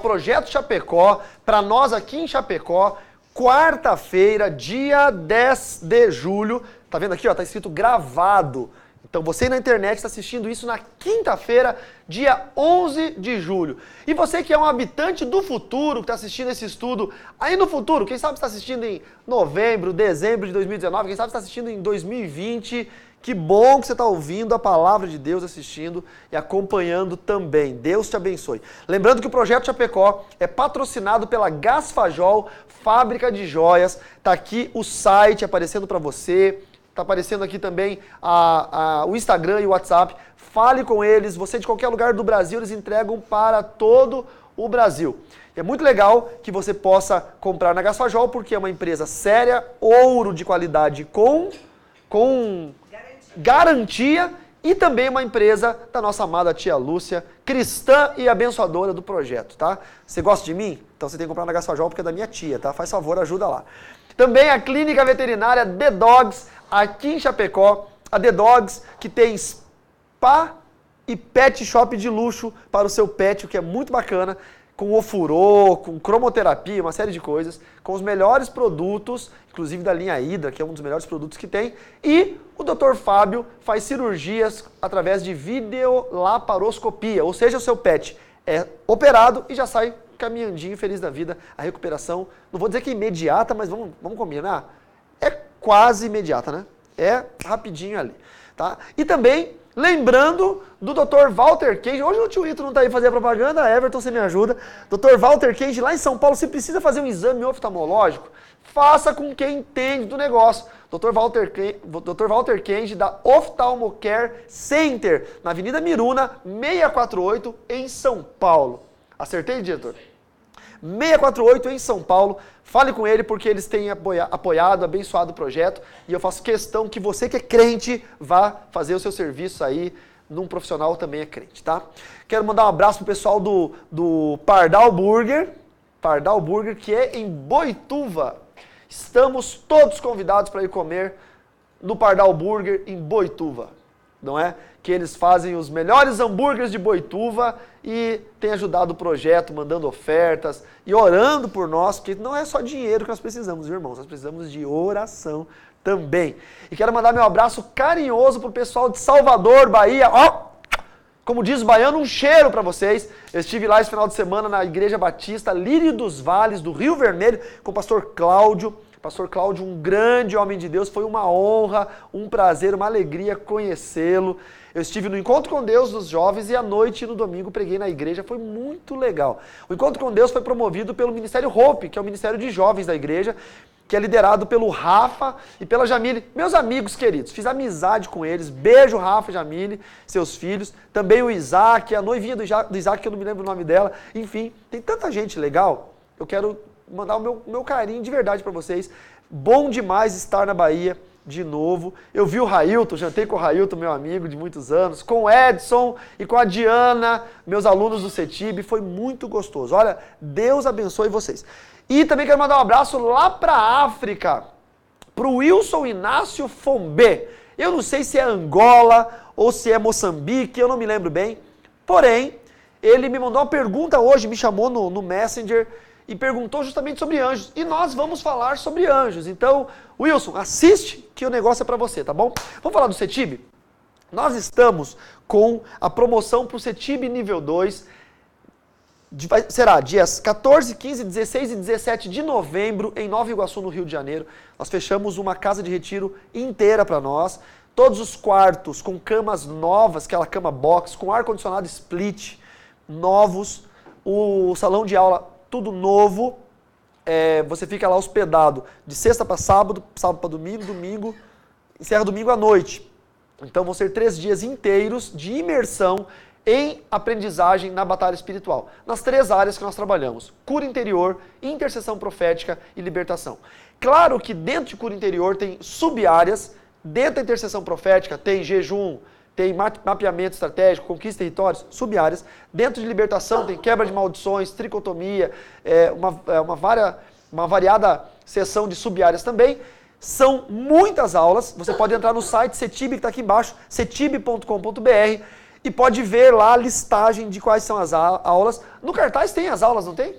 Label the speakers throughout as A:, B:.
A: Projeto Chapecó, para nós aqui em Chapecó, quarta-feira, dia 10 de julho. Tá vendo aqui, ó? Tá escrito gravado. Então você na internet está assistindo isso na quinta-feira, dia 11 de julho. E você que é um habitante do futuro, que está assistindo esse estudo aí no futuro, quem sabe está assistindo em novembro, dezembro de 2019, quem sabe está assistindo em 2020 que bom que você está ouvindo a palavra de Deus, assistindo e acompanhando também. Deus te abençoe. Lembrando que o Projeto Chapecó é patrocinado pela Gasfajol, fábrica de joias. Está aqui o site aparecendo para você. Está aparecendo aqui também a, a, o Instagram e o WhatsApp. Fale com eles. Você de qualquer lugar do Brasil, eles entregam para todo o Brasil. É muito legal que você possa comprar na Gasfajol, porque é uma empresa séria, ouro de qualidade com, com garantia e também uma empresa da nossa amada tia Lúcia, cristã e abençoadora do projeto, tá? Você gosta de mim? Então você tem que comprar na Gaspajol porque é da minha tia, tá? Faz favor, ajuda lá. Também a clínica veterinária The Dogs, aqui em Chapecó, a The Dogs que tem spa e pet shop de luxo para o seu pet, o que é muito bacana com o com cromoterapia, uma série de coisas, com os melhores produtos, inclusive da linha Ida, que é um dos melhores produtos que tem, e o Dr. Fábio faz cirurgias através de videolaparoscopia, ou seja, o seu pet é operado e já sai caminhandinho, feliz da vida, a recuperação, não vou dizer que é imediata, mas vamos, vamos combinar, é quase imediata, né? É rapidinho ali, tá? E também Lembrando do Dr. Walter Cage. Hoje o tio Ito não está aí fazer propaganda, Everton, você me ajuda. Dr. Walter Cage, lá em São Paulo, se precisa fazer um exame oftalmológico, faça com quem entende do negócio. Dr. Walter, Dr. Walter Cage, da Oftalmocare Center, na Avenida Miruna, 648, em São Paulo. Acertei, diretor? 648 em São Paulo. Fale com ele porque eles têm apoiado, abençoado o projeto e eu faço questão que você que é crente vá fazer o seu serviço aí num profissional também é crente, tá? Quero mandar um abraço pro pessoal do, do Pardal Burger, Pardal Burger, que é em Boituva. Estamos todos convidados para ir comer no Pardal Burger em Boituva, não é? Que eles fazem os melhores hambúrgueres de Boituva e tem ajudado o projeto, mandando ofertas e orando por nós, porque não é só dinheiro que nós precisamos, viu, irmãos, nós precisamos de oração também. E quero mandar meu abraço carinhoso pro pessoal de Salvador, Bahia. Ó, oh! como diz o baiano, um cheiro para vocês. Eu estive lá esse final de semana na Igreja Batista Lírio dos Vales do Rio Vermelho com o pastor Cláudio. Pastor Cláudio, um grande homem de Deus, foi uma honra, um prazer, uma alegria conhecê-lo. Eu estive no Encontro com Deus dos Jovens e à noite no domingo preguei na igreja, foi muito legal. O Encontro com Deus foi promovido pelo Ministério Hope, que é o Ministério de Jovens da igreja, que é liderado pelo Rafa e pela Jamile. Meus amigos queridos, fiz amizade com eles. Beijo, Rafa e Jamile, seus filhos. Também o Isaac, a noivinha do Isaac, que eu não me lembro o nome dela. Enfim, tem tanta gente legal. Eu quero mandar o meu, meu carinho de verdade para vocês. Bom demais estar na Bahia de novo. Eu vi o Railton, jantei com o Railton, meu amigo de muitos anos, com o Edson e com a Diana, meus alunos do CETIB, foi muito gostoso. Olha, Deus abençoe vocês. E também quero mandar um abraço lá para África, para o Wilson Inácio Fombe. Eu não sei se é Angola ou se é Moçambique, eu não me lembro bem. Porém, ele me mandou uma pergunta hoje, me chamou no, no Messenger e perguntou justamente sobre anjos. E nós vamos falar sobre anjos. Então, Wilson, assiste que o negócio é para você, tá bom? Vamos falar do CETIB? Nós estamos com a promoção para o CETIB nível 2. De, será dias 14, 15, 16 e 17 de novembro em Nova Iguaçu, no Rio de Janeiro. Nós fechamos uma casa de retiro inteira para nós. Todos os quartos com camas novas, aquela cama box, com ar-condicionado split, novos. O salão de aula tudo novo. É, você fica lá hospedado de sexta para sábado, sábado para domingo, domingo, encerra domingo à noite. Então vão ser três dias inteiros de imersão em aprendizagem na batalha espiritual. Nas três áreas que nós trabalhamos: cura interior, intercessão profética e libertação. Claro que dentro de cura interior tem sub-áreas, dentro da intercessão profética tem jejum, tem mapeamento estratégico, conquista de territórios, subáreas. Dentro de libertação tem quebra de maldições, tricotomia, é, uma, é, uma, varia, uma variada seção de subáreas também. São muitas aulas. Você pode entrar no site CETIB, que está aqui embaixo, cetib.com.br, e pode ver lá a listagem de quais são as aulas. No cartaz tem as aulas, não tem?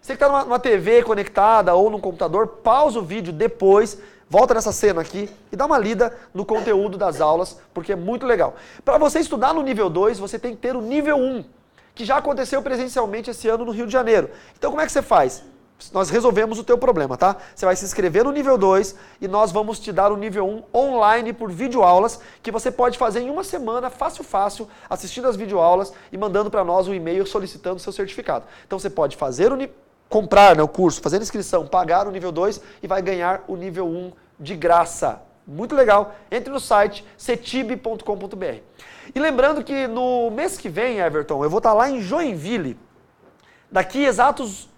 A: Você que está numa, numa, TV conectada ou num computador, pausa o vídeo depois, volta nessa cena aqui e dá uma lida no conteúdo das aulas, porque é muito legal. Para você estudar no nível 2, você tem que ter o nível 1, um, que já aconteceu presencialmente esse ano no Rio de Janeiro. Então como é que você faz? Nós resolvemos o teu problema, tá? Você vai se inscrever no nível 2 e nós vamos te dar o nível 1 um online por videoaulas que você pode fazer em uma semana, fácil, fácil, assistindo as videoaulas e mandando para nós um e-mail solicitando seu certificado. Então você pode fazer o comprar né, o curso, fazer a inscrição, pagar o nível 2 e vai ganhar o nível 1 um de graça. Muito legal. Entre no site cetib.com.br. E lembrando que no mês que vem, Everton, eu vou estar tá lá em Joinville. Daqui exatos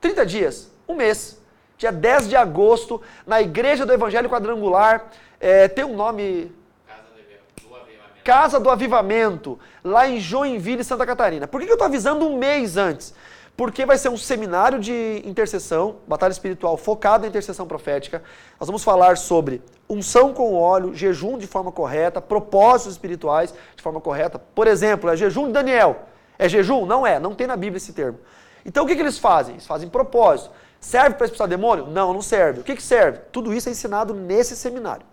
A: 30 dias, um mês, dia 10 de agosto, na Igreja do Evangelho Quadrangular. É, tem um nome Casa do Avivamento, lá em Joinville, Santa Catarina. Por que, eu estou avisando um mês antes? porque vai ser um seminário de intercessão, batalha espiritual focada em intercessão profética. Nós vamos falar sobre unção com óleo, jejum de forma correta, propósitos espirituais de forma correta. Por exemplo, é jejum de Daniel. É jejum? Não é, não tem na Bíblia esse termo. Então o que, que eles fazem? Eles fazem propósito. Serve para expulsar demônio? Não, não serve. O que, que serve? Tudo isso é ensinado nesse seminário.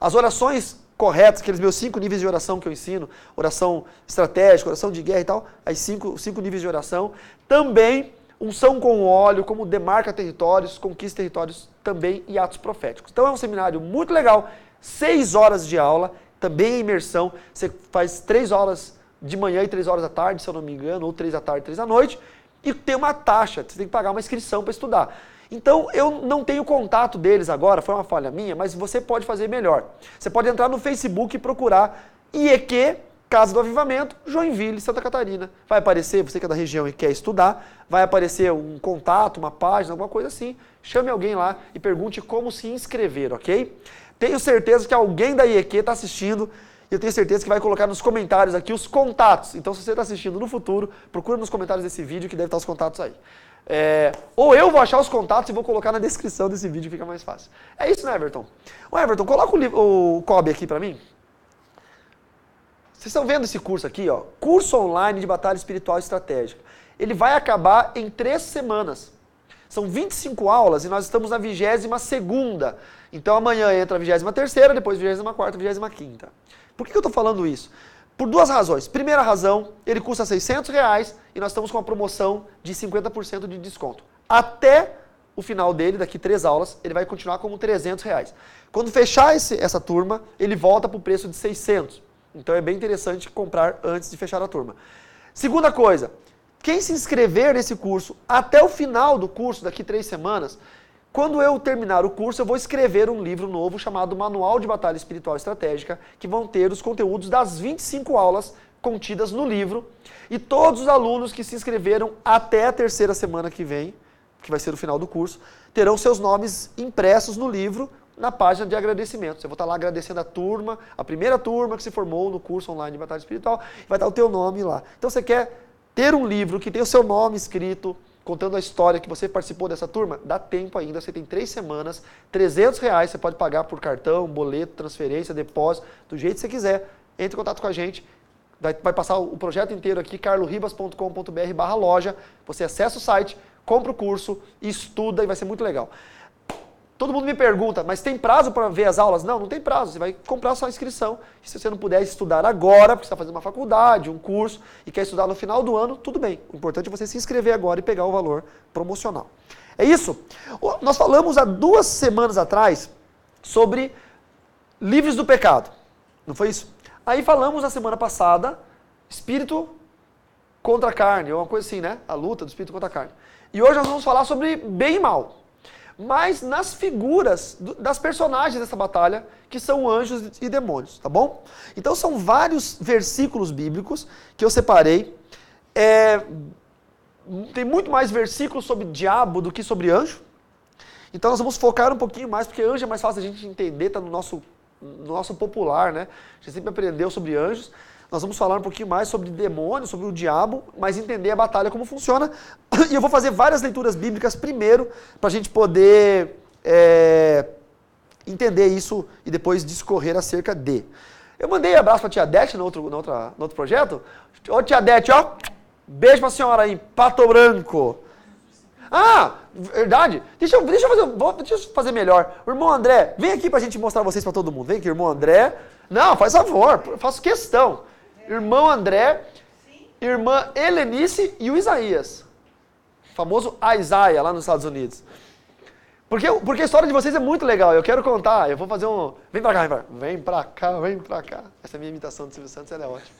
A: As orações corretos aqueles meus cinco níveis de oração que eu ensino, oração estratégica, oração de guerra e tal, as cinco, cinco níveis de oração. Também unção com óleo, como demarca territórios, conquista territórios também e atos proféticos. Então é um seminário muito legal, seis horas de aula, também é imersão, você faz três horas de manhã e três horas da tarde, se eu não me engano, ou três da tarde, três da noite, e tem uma taxa, você tem que pagar uma inscrição para estudar. Então eu não tenho contato deles agora, foi uma falha minha, mas você pode fazer melhor. Você pode entrar no Facebook e procurar IEQ Casa do Avivamento, Joinville, Santa Catarina. Vai aparecer, você que é da região e quer estudar, vai aparecer um contato, uma página, alguma coisa assim. Chame alguém lá e pergunte como se inscrever, ok? Tenho certeza que alguém da IEQ está assistindo e eu tenho certeza que vai colocar nos comentários aqui os contatos. Então, se você está assistindo no futuro, procura nos comentários desse vídeo que deve estar os contatos aí. É, ou eu vou achar os contatos e vou colocar na descrição desse vídeo, fica mais fácil. É isso, né, Everton? Ô, Everton, coloca o, o COB aqui para mim. Vocês estão vendo esse curso aqui, ó? Curso online de batalha espiritual estratégica. Ele vai acabar em três semanas. São 25 aulas e nós estamos na 22 segunda. Então amanhã entra a 23 terceira, depois 24 quarta, 25 quinta. Por que, que eu estou falando isso? Por duas razões. Primeira razão, ele custa 600 reais e nós estamos com a promoção de 50% de desconto. Até o final dele, daqui três aulas, ele vai continuar como 300 reais. Quando fechar esse, essa turma, ele volta para o preço de 600. Então é bem interessante comprar antes de fechar a turma. Segunda coisa, quem se inscrever nesse curso até o final do curso, daqui três semanas, quando eu terminar o curso, eu vou escrever um livro novo chamado Manual de Batalha Espiritual Estratégica, que vão ter os conteúdos das 25 aulas contidas no livro. E todos os alunos que se inscreveram até a terceira semana que vem, que vai ser o final do curso, terão seus nomes impressos no livro na página de agradecimentos. Eu vou estar lá agradecendo a turma, a primeira turma que se formou no curso online de Batalha Espiritual, vai estar o teu nome lá. Então você quer ter um livro que tem o seu nome escrito, contando a história que você participou dessa turma, dá tempo ainda, você tem três semanas, 300 reais você pode pagar por cartão, boleto, transferência, depósito, do jeito que você quiser. Entre em contato com a gente, vai, vai passar o projeto inteiro aqui, carloribas.com.br barra loja, você acessa o site, compra o curso, estuda e vai ser muito legal. Todo mundo me pergunta, mas tem prazo para ver as aulas? Não, não tem prazo. Você vai comprar sua inscrição. E se você não puder estudar agora, porque você está fazendo uma faculdade, um curso e quer estudar no final do ano, tudo bem. O importante é você se inscrever agora e pegar o valor promocional. É isso? Nós falamos há duas semanas atrás sobre livres do pecado. Não foi isso? Aí falamos na semana passada, espírito contra a carne, ou é uma coisa assim, né? A luta do espírito contra a carne. E hoje nós vamos falar sobre bem e mal mas nas figuras do, das personagens dessa batalha, que são anjos e demônios, tá bom? Então são vários versículos bíblicos que eu separei. É, tem muito mais versículos sobre diabo do que sobre anjo. Então nós vamos focar um pouquinho mais, porque anjo é mais fácil a gente entender, está no nosso, no nosso popular, né? A gente sempre aprendeu sobre anjos. Nós vamos falar um pouquinho mais sobre demônio, sobre o diabo, mas entender a batalha, como funciona. E eu vou fazer várias leituras bíblicas primeiro, para a gente poder é, entender isso e depois discorrer acerca de. Eu mandei um abraço para a tia Dete no outro, no, no outro projeto. Ô, tia Dete, ó, beijo para a senhora aí, Pato Branco. Ah, verdade. Deixa eu, deixa eu, fazer, vou, deixa eu fazer melhor. irmão André, vem aqui pra gente mostrar vocês pra todo mundo. Vem aqui, irmão André. Não, faz favor, faço questão irmão André, irmã Helenice e o Isaías. O famoso Isaiah lá nos Estados Unidos. Porque, porque a história de vocês é muito legal, eu quero contar, eu vou fazer um... Vem pra cá, vem pra cá, vem pra cá, vem pra cá. Essa é minha imitação do Silvio Santos, ela é ótima.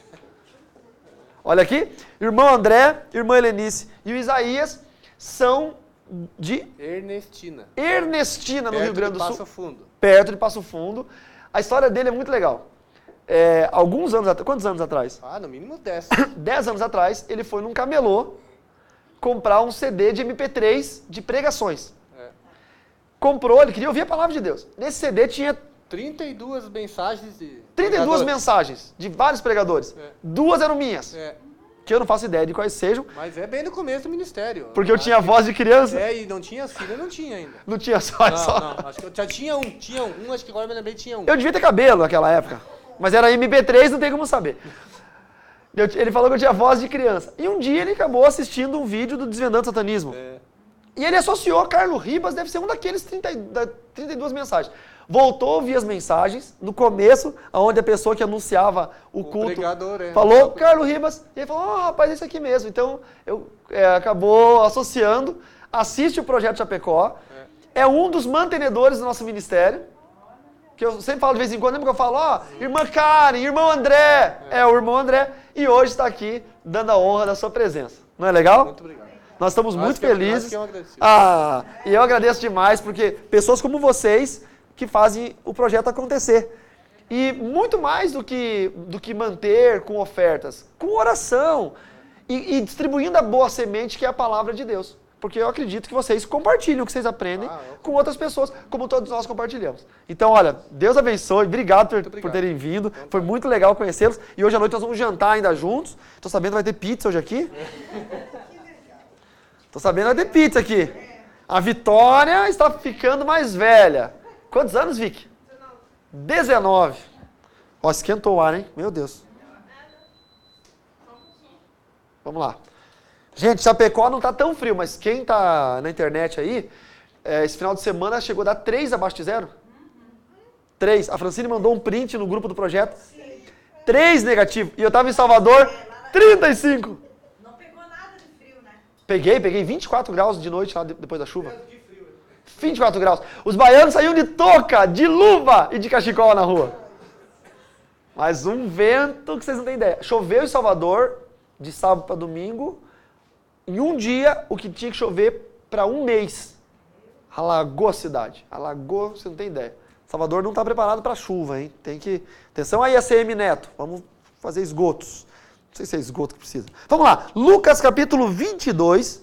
A: Olha aqui, irmão André, irmã Helenice e o Isaías são de... Ernestina. Ernestina, no Perto Rio Grande do Sul. Perto de Passo Fundo. Perto de Passo Fundo. A história dele é muito legal é, alguns anos atrás. Quantos anos atrás? Ah, no mínimo 10. 10 anos atrás, ele foi num camelô comprar um CD de MP3 de pregações. É. Comprou, ele queria ouvir a palavra de Deus. Nesse CD tinha. 32 mensagens de. 32 pregadores. mensagens de vários pregadores. É. Duas eram minhas. É que eu não faço ideia de quais sejam. Mas é bem no começo do ministério. Porque eu tinha voz de criança. É, e não tinha filha, não tinha ainda. Não tinha só, não, só. Não, acho que eu já tinha um, tinha um, acho que agora eu me lembrei tinha um. Eu devia ter cabelo naquela época. Mas era MB 3 não tem como saber. Eu, ele falou que eu tinha voz de criança. E um dia ele acabou assistindo um vídeo do Desvendando Satanismo. É. E ele associou Carlos Ribas, deve ser um daqueles 30, da, 32 mensagens. Voltou a ouvir as mensagens, no começo, aonde a pessoa que anunciava o, o culto é. falou Carlos Ribas, e ele falou, oh, rapaz, é isso aqui mesmo. Então, eu, é, acabou associando, assiste o Projeto Chapecó, é, é um dos mantenedores do nosso ministério, que eu sempre falo de vez em quando, lembra né? que eu falo, ó, oh, irmã Karen, irmão André, é o irmão André, e hoje está aqui dando a honra da sua presença. Não é legal? Muito obrigado. Nós estamos nós muito que, felizes. Eu ah, e eu agradeço demais, porque pessoas como vocês que fazem o projeto acontecer. E muito mais do que, do que manter com ofertas, com oração e, e distribuindo a boa semente que é a palavra de Deus. Porque eu acredito que vocês compartilham o que vocês aprendem ah, com outras pessoas, como todos nós compartilhamos. Então, olha, Deus abençoe, obrigado por, obrigado. por terem vindo. Foi muito legal conhecê-los. E hoje à noite nós vamos jantar ainda juntos. Estou sabendo que vai ter pizza hoje aqui. Estou sabendo que vai ter pizza aqui. A Vitória está ficando mais velha. Quantos anos, Vic? 19. Ó, esquentou o ar, hein? Meu Deus. Vamos lá. Gente, Chapecó não está tão frio, mas quem está na internet aí, é, esse final de semana chegou a dar 3 abaixo de zero. 3. Uhum. A Francine mandou um print no grupo do projeto. 3 negativo. E eu estava em Salvador, 35. Não pegou nada de frio, né? Peguei, peguei 24 graus de noite lá depois da chuva. 24 graus. Os baianos saíram de touca, de luva e de cachecol na rua. Mas um vento que vocês não têm ideia. Choveu em Salvador, de sábado para domingo em um dia o que tinha que chover para um mês. Alagou a cidade. Alagou, você não tem ideia. Salvador não está preparado para chuva, hein? Tem que. Atenção aí, ACM Neto. Vamos fazer esgotos. Não sei se é esgoto que precisa. Vamos lá. Lucas capítulo 22.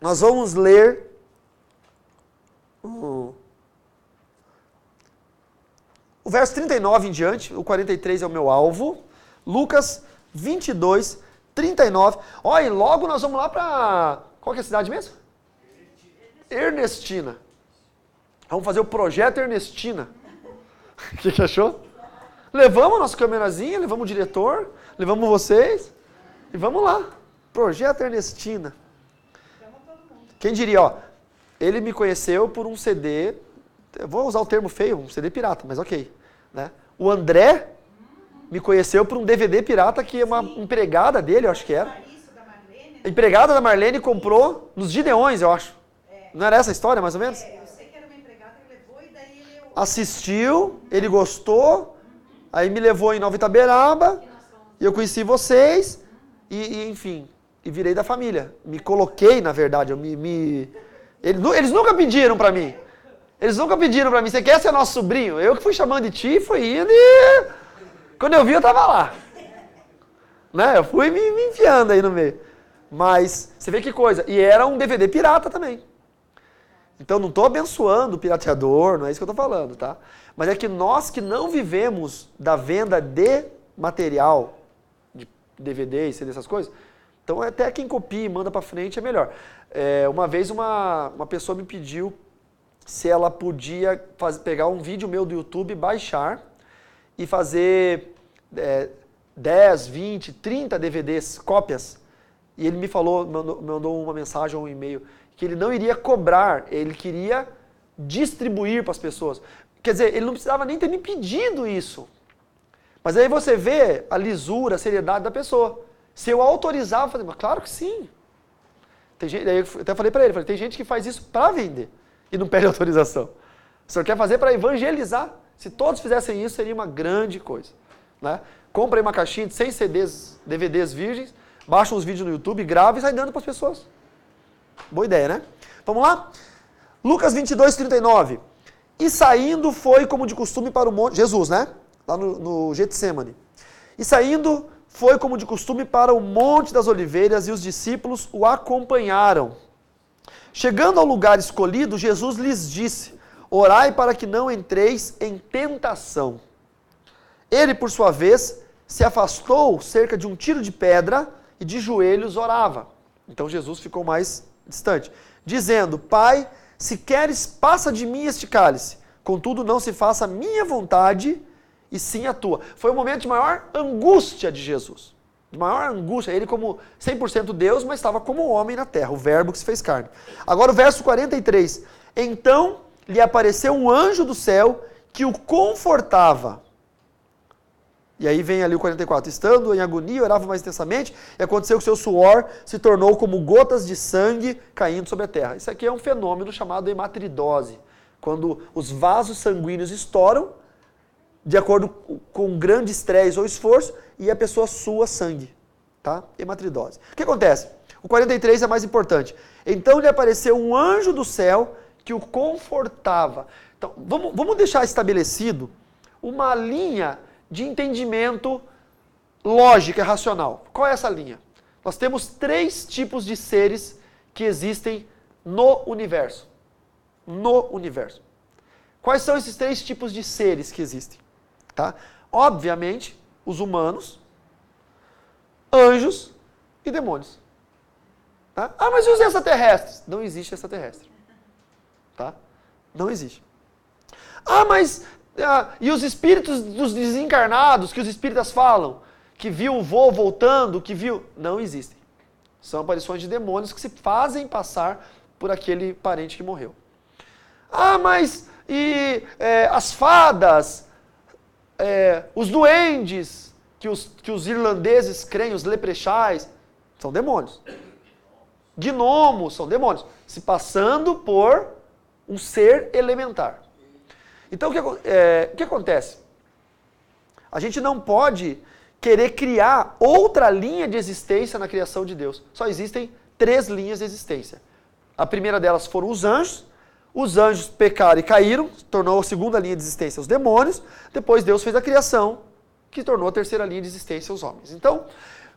A: Nós vamos ler. O, o verso 39 em diante. O 43 é o meu alvo. Lucas 22, 39. Olha, e logo nós vamos lá para. Qual que é a cidade mesmo? Ernestina. Vamos fazer o projeto Ernestina. O que, que achou? Levamos a nossa câmerazinha, levamos o diretor, levamos vocês e vamos lá. Projeto Ernestina. Quem diria, ó, ele me conheceu por um CD, eu vou usar o termo feio, um CD pirata, mas ok. Né? O André me conheceu por um DVD pirata que uma Sim. empregada dele, eu acho que era. Da né? empregada da Marlene comprou nos Gideões, eu acho. É. Não era essa a história, mais ou menos? É, eu sei que era uma empregada que levou e daí ele... Assistiu, ele gostou, aí me levou em Nova Itaberaba, e eu conheci vocês, e, e enfim, e virei da família. Me coloquei, na verdade, eu me... me... Eles, eles nunca pediram pra mim. Eles nunca pediram pra mim, você quer ser nosso sobrinho? Eu que fui chamando de ti, fui indo e... Quando eu vi, eu tava lá. Né? Eu fui me, me enfiando aí no meio. Mas você vê que coisa. E era um DVD pirata também. Então não estou abençoando o pirateador, não é isso que eu estou falando, tá? Mas é que nós que não vivemos da venda de material, de DVD e CD, essas coisas, então é até quem copia e manda para frente é melhor. É, uma vez uma, uma pessoa me pediu se ela podia pegar um vídeo meu do YouTube, e baixar e fazer é, 10, 20, 30 DVDs, cópias. E ele me falou, mandou, mandou uma mensagem ou um e-mail, que ele não iria cobrar, ele queria distribuir para as pessoas. Quer dizer, ele não precisava nem ter me pedido isso. Mas aí você vê a lisura, a seriedade da pessoa. Se eu autorizava, fazer, claro que sim. Tem gente, aí eu até falei para ele, falei, tem gente que faz isso para vender e não pede autorização. O senhor quer fazer para evangelizar? Se todos fizessem isso, seria uma grande coisa. Né? Compre uma caixinha de 100 CDs, DVDs virgens, baixa uns vídeos no YouTube, grava e sai dando para as pessoas. Boa ideia, né? Vamos lá? Lucas 22, 39. E saindo foi como de costume para o monte. Jesus, né? Lá no, no Getsemane. E saindo foi como de costume para o Monte das Oliveiras e os discípulos o acompanharam. Chegando ao lugar escolhido, Jesus lhes disse: Orai para que não entreis em tentação. Ele, por sua vez, se afastou cerca de um tiro de pedra e de joelhos orava. Então Jesus ficou mais distante, dizendo: Pai, se queres, passa de mim este cálice. Contudo, não se faça a minha vontade, e sim a tua. Foi o momento de maior angústia de Jesus. De maior angústia. Ele, como 100% Deus, mas estava como homem na terra, o Verbo que se fez carne. Agora, o verso 43. Então lhe apareceu um anjo do céu que o confortava. E aí vem ali o 44. Estando em agonia, orava mais intensamente, e aconteceu que seu suor se tornou como gotas de sangue caindo sobre a terra. Isso aqui é um fenômeno chamado hematridose, quando os vasos sanguíneos estouram de acordo com grande estresse ou esforço e a pessoa sua sangue, tá? Hematridose. O que acontece? O 43 é mais importante. Então lhe apareceu um anjo do céu que o confortava. Então, vamos, vamos deixar estabelecido uma linha de entendimento lógica, racional. Qual é essa linha? Nós temos três tipos de seres que existem no universo. No universo. Quais são esses três tipos de seres que existem? Tá? Obviamente, os humanos, anjos e demônios. Tá? Ah, mas e os extraterrestres? Não existe extraterrestre. Tá? Não existe. Ah, mas ah, e os espíritos dos desencarnados que os espíritas falam, que viu o voo voltando, que viu. Não existem. São aparições de demônios que se fazem passar por aquele parente que morreu. Ah, mas e é, as fadas, é, os duendes, que os, que os irlandeses creem, os leprechais, são demônios. Gnomos são demônios, se passando por um ser elementar. Então, o que, é, o que acontece? A gente não pode querer criar outra linha de existência na criação de Deus. Só existem três linhas de existência. A primeira delas foram os anjos. Os anjos pecaram e caíram, tornou a segunda linha de existência os demônios. Depois Deus fez a criação, que tornou a terceira linha de existência os homens. Então,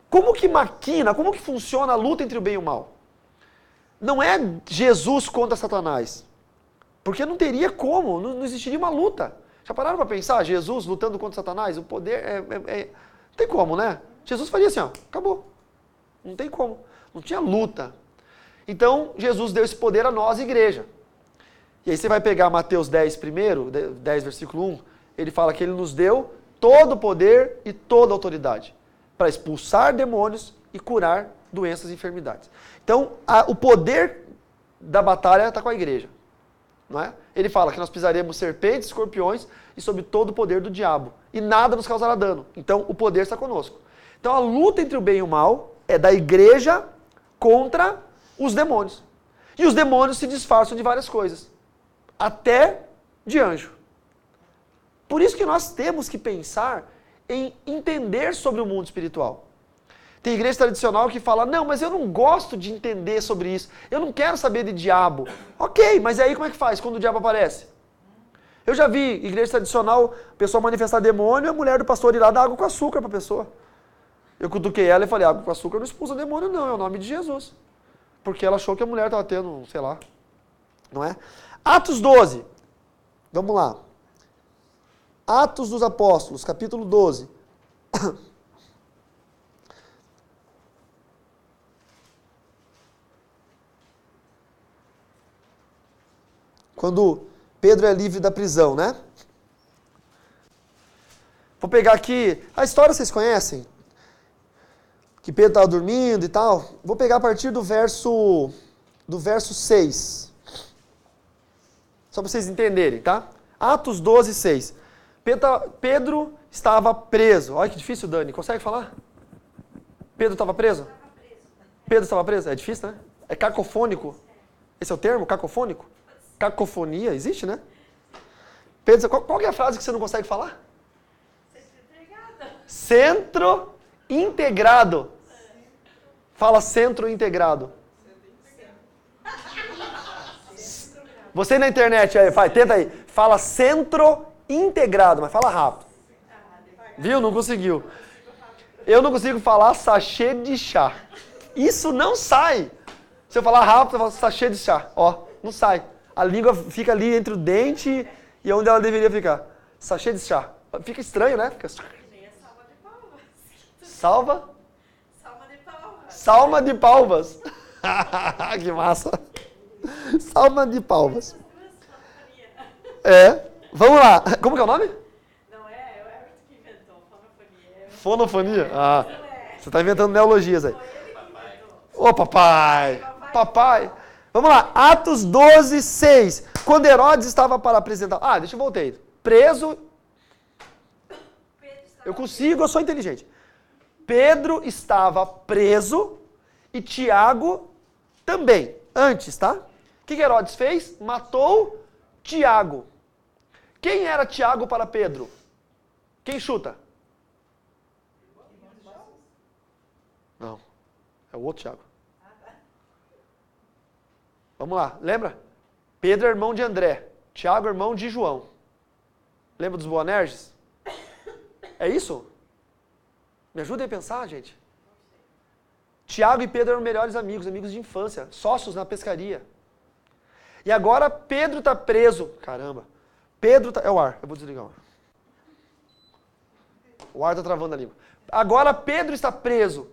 A: como que maquina, como que funciona a luta entre o bem e o mal? Não é Jesus contra Satanás. Porque não teria como, não, não existiria uma luta. Já pararam para pensar? Jesus lutando contra Satanás? O poder é, é, é, Não tem como, né? Jesus faria assim, ó, acabou. Não tem como. Não tinha luta. Então, Jesus deu esse poder a nós, igreja. E aí você vai pegar Mateus 10 primeiro, 10 versículo 1, ele fala que ele nos deu todo o poder e toda a autoridade para expulsar demônios e curar doenças e enfermidades. Então, a, o poder da batalha está com a igreja. É? Ele fala que nós pisaremos serpentes, escorpiões e sob todo o poder do diabo, e nada nos causará dano. Então, o poder está conosco. Então, a luta entre o bem e o mal é da igreja contra os demônios. E os demônios se disfarçam de várias coisas, até de anjo. Por isso que nós temos que pensar em entender sobre o mundo espiritual. Tem igreja tradicional que fala: não, mas eu não gosto de entender sobre isso. Eu não quero saber de diabo. Ok, mas aí como é que faz quando o diabo aparece? Eu já vi igreja tradicional, pessoa manifestar demônio e a mulher do pastor ir lá dar água com açúcar para a pessoa. Eu cutuquei ela e falei: água com açúcar não expulsa demônio, não, é o nome de Jesus. Porque ela achou que a mulher estava tendo, sei lá. Não é? Atos 12. Vamos lá. Atos dos Apóstolos, capítulo 12. quando Pedro é livre da prisão, né? Vou pegar aqui. A história vocês conhecem? Que Pedro estava dormindo e tal. Vou pegar a partir do verso do verso 6. Só para vocês entenderem, tá? Atos 12, 6. Pedro, Pedro estava preso. Olha que difícil, Dani. Consegue falar? Pedro estava preso? Tá. Pedro estava preso? É difícil, né? É cacofônico. Esse é o termo? Cacofônico? Cacofonia, existe, né? Pedro, qual, qual é a frase que você não consegue falar? Centro integrado. Fala centro integrado. Você na internet aí, vai, tenta aí. Fala centro integrado, mas fala rápido. Viu? Não conseguiu. Eu não consigo falar sachê de chá. Isso não sai. Se eu falar rápido, eu falo sachê de chá. Ó, não sai a língua fica ali entre o dente e onde ela deveria ficar. Sachê de chá. Fica estranho, né? Fica... Salva de palmas. Salva? Salva de palmas. Salma de palmas. que massa. Salma de palmas. É. Vamos lá. Como que é o nome? Não é, é o Everton que inventou. Fonofonia. Fonofonia? É. Ah. É. Você está inventando neologias aí. Ô, oh, papai. Papai. Vamos lá, Atos 12, 6. Quando Herodes estava para apresentar. Ah, deixa eu voltar aí. Preso. Eu consigo, eu sou inteligente. Pedro estava preso e Tiago também, antes, tá? O que Herodes fez? Matou Tiago. Quem era Tiago para Pedro? Quem chuta? Não. É o outro Tiago. Vamos lá, lembra? Pedro é irmão de André, Tiago é irmão de João. Lembra dos Boanerges? É isso? Me ajudem a pensar, gente. Tiago e Pedro eram melhores amigos, amigos de infância, sócios na pescaria. E agora Pedro está preso. Caramba. Pedro tá, É o ar, eu vou desligar o ar. O ar está travando a língua. Agora Pedro está preso.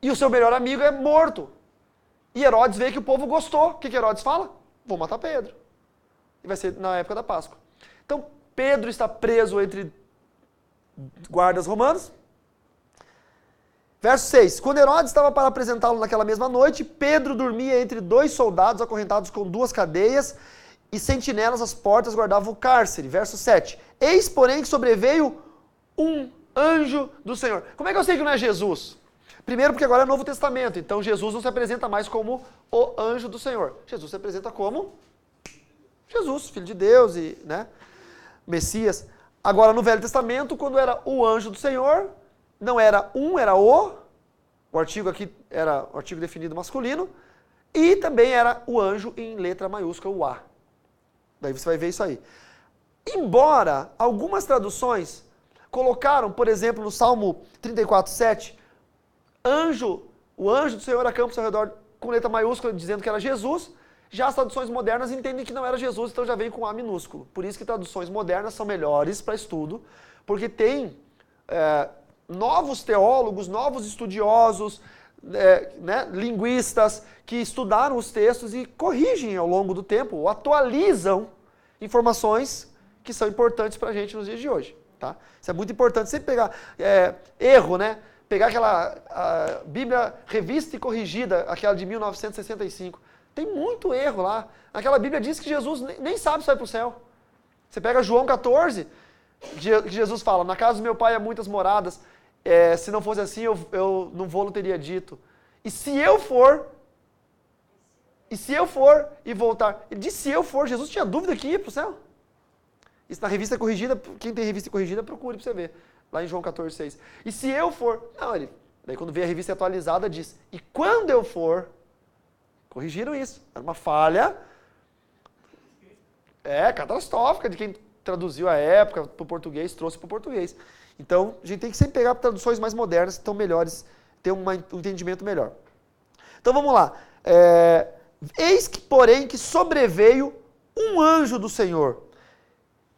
A: E o seu melhor amigo é morto. E Herodes vê que o povo gostou. O que, que Herodes fala? Vou matar Pedro. E vai ser na época da Páscoa. Então, Pedro está preso entre guardas romanos. Verso 6: Quando Herodes estava para apresentá-lo naquela mesma noite, Pedro dormia entre dois soldados acorrentados com duas cadeias e sentinelas às portas guardavam o cárcere. Verso 7: Eis, porém, que sobreveio um anjo do Senhor. Como é que eu sei que não é Jesus? Primeiro, porque agora é Novo Testamento, então Jesus não se apresenta mais como o anjo do Senhor. Jesus se apresenta como Jesus, filho de Deus e, né, Messias. Agora, no Velho Testamento, quando era o anjo do Senhor, não era um, era o. O artigo aqui era o artigo definido masculino. E também era o anjo em letra maiúscula, o A. Daí você vai ver isso aí. Embora algumas traduções colocaram, por exemplo, no Salmo 34, 7, anjo, o anjo do Senhor acampa ao redor com letra maiúscula dizendo que era Jesus. Já as traduções modernas entendem que não era Jesus, então já vem com A minúsculo. Por isso que traduções modernas são melhores para estudo, porque tem é, novos teólogos, novos estudiosos, é, né, linguistas que estudaram os textos e corrigem ao longo do tempo, ou atualizam informações que são importantes para a gente nos dias de hoje. Tá? Isso é muito importante. Sempre pegar é, erro, né? pegar aquela Bíblia revista e corrigida, aquela de 1965, tem muito erro lá. Aquela Bíblia diz que Jesus nem sabe se vai para o céu. Você pega João 14, que Jesus fala: Na casa do meu pai há muitas moradas. É, se não fosse assim, eu, eu não vou, não teria dito. E se eu for, e se eu for e voltar? Ele disse: se eu for, Jesus tinha dúvida que ia para o céu. Isso na revista corrigida, quem tem revista corrigida, procure para você ver. Lá em João 14, 6. E se eu for. Não, ele. Daí quando veio a revista atualizada, diz. E quando eu for. Corrigiram isso. Era uma falha. É, catastrófica de quem traduziu a época para o português, trouxe para o português. Então, a gente tem que sempre pegar traduções mais modernas, que estão melhores, ter um entendimento melhor. Então, vamos lá. É, Eis que, porém, que sobreveio um anjo do Senhor,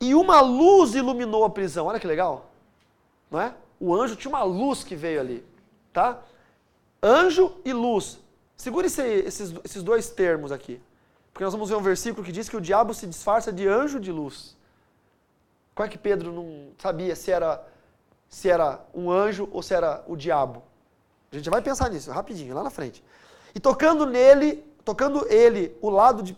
A: e uma luz iluminou a prisão. Olha que legal não é? O anjo tinha uma luz que veio ali, tá? Anjo e luz. Segura esses, esses dois termos aqui. Porque nós vamos ver um versículo que diz que o diabo se disfarça de anjo de luz. Como é que Pedro não sabia se era, se era um anjo ou se era o diabo? A gente vai pensar nisso rapidinho, lá na frente. E tocando nele, tocando ele, o lado de.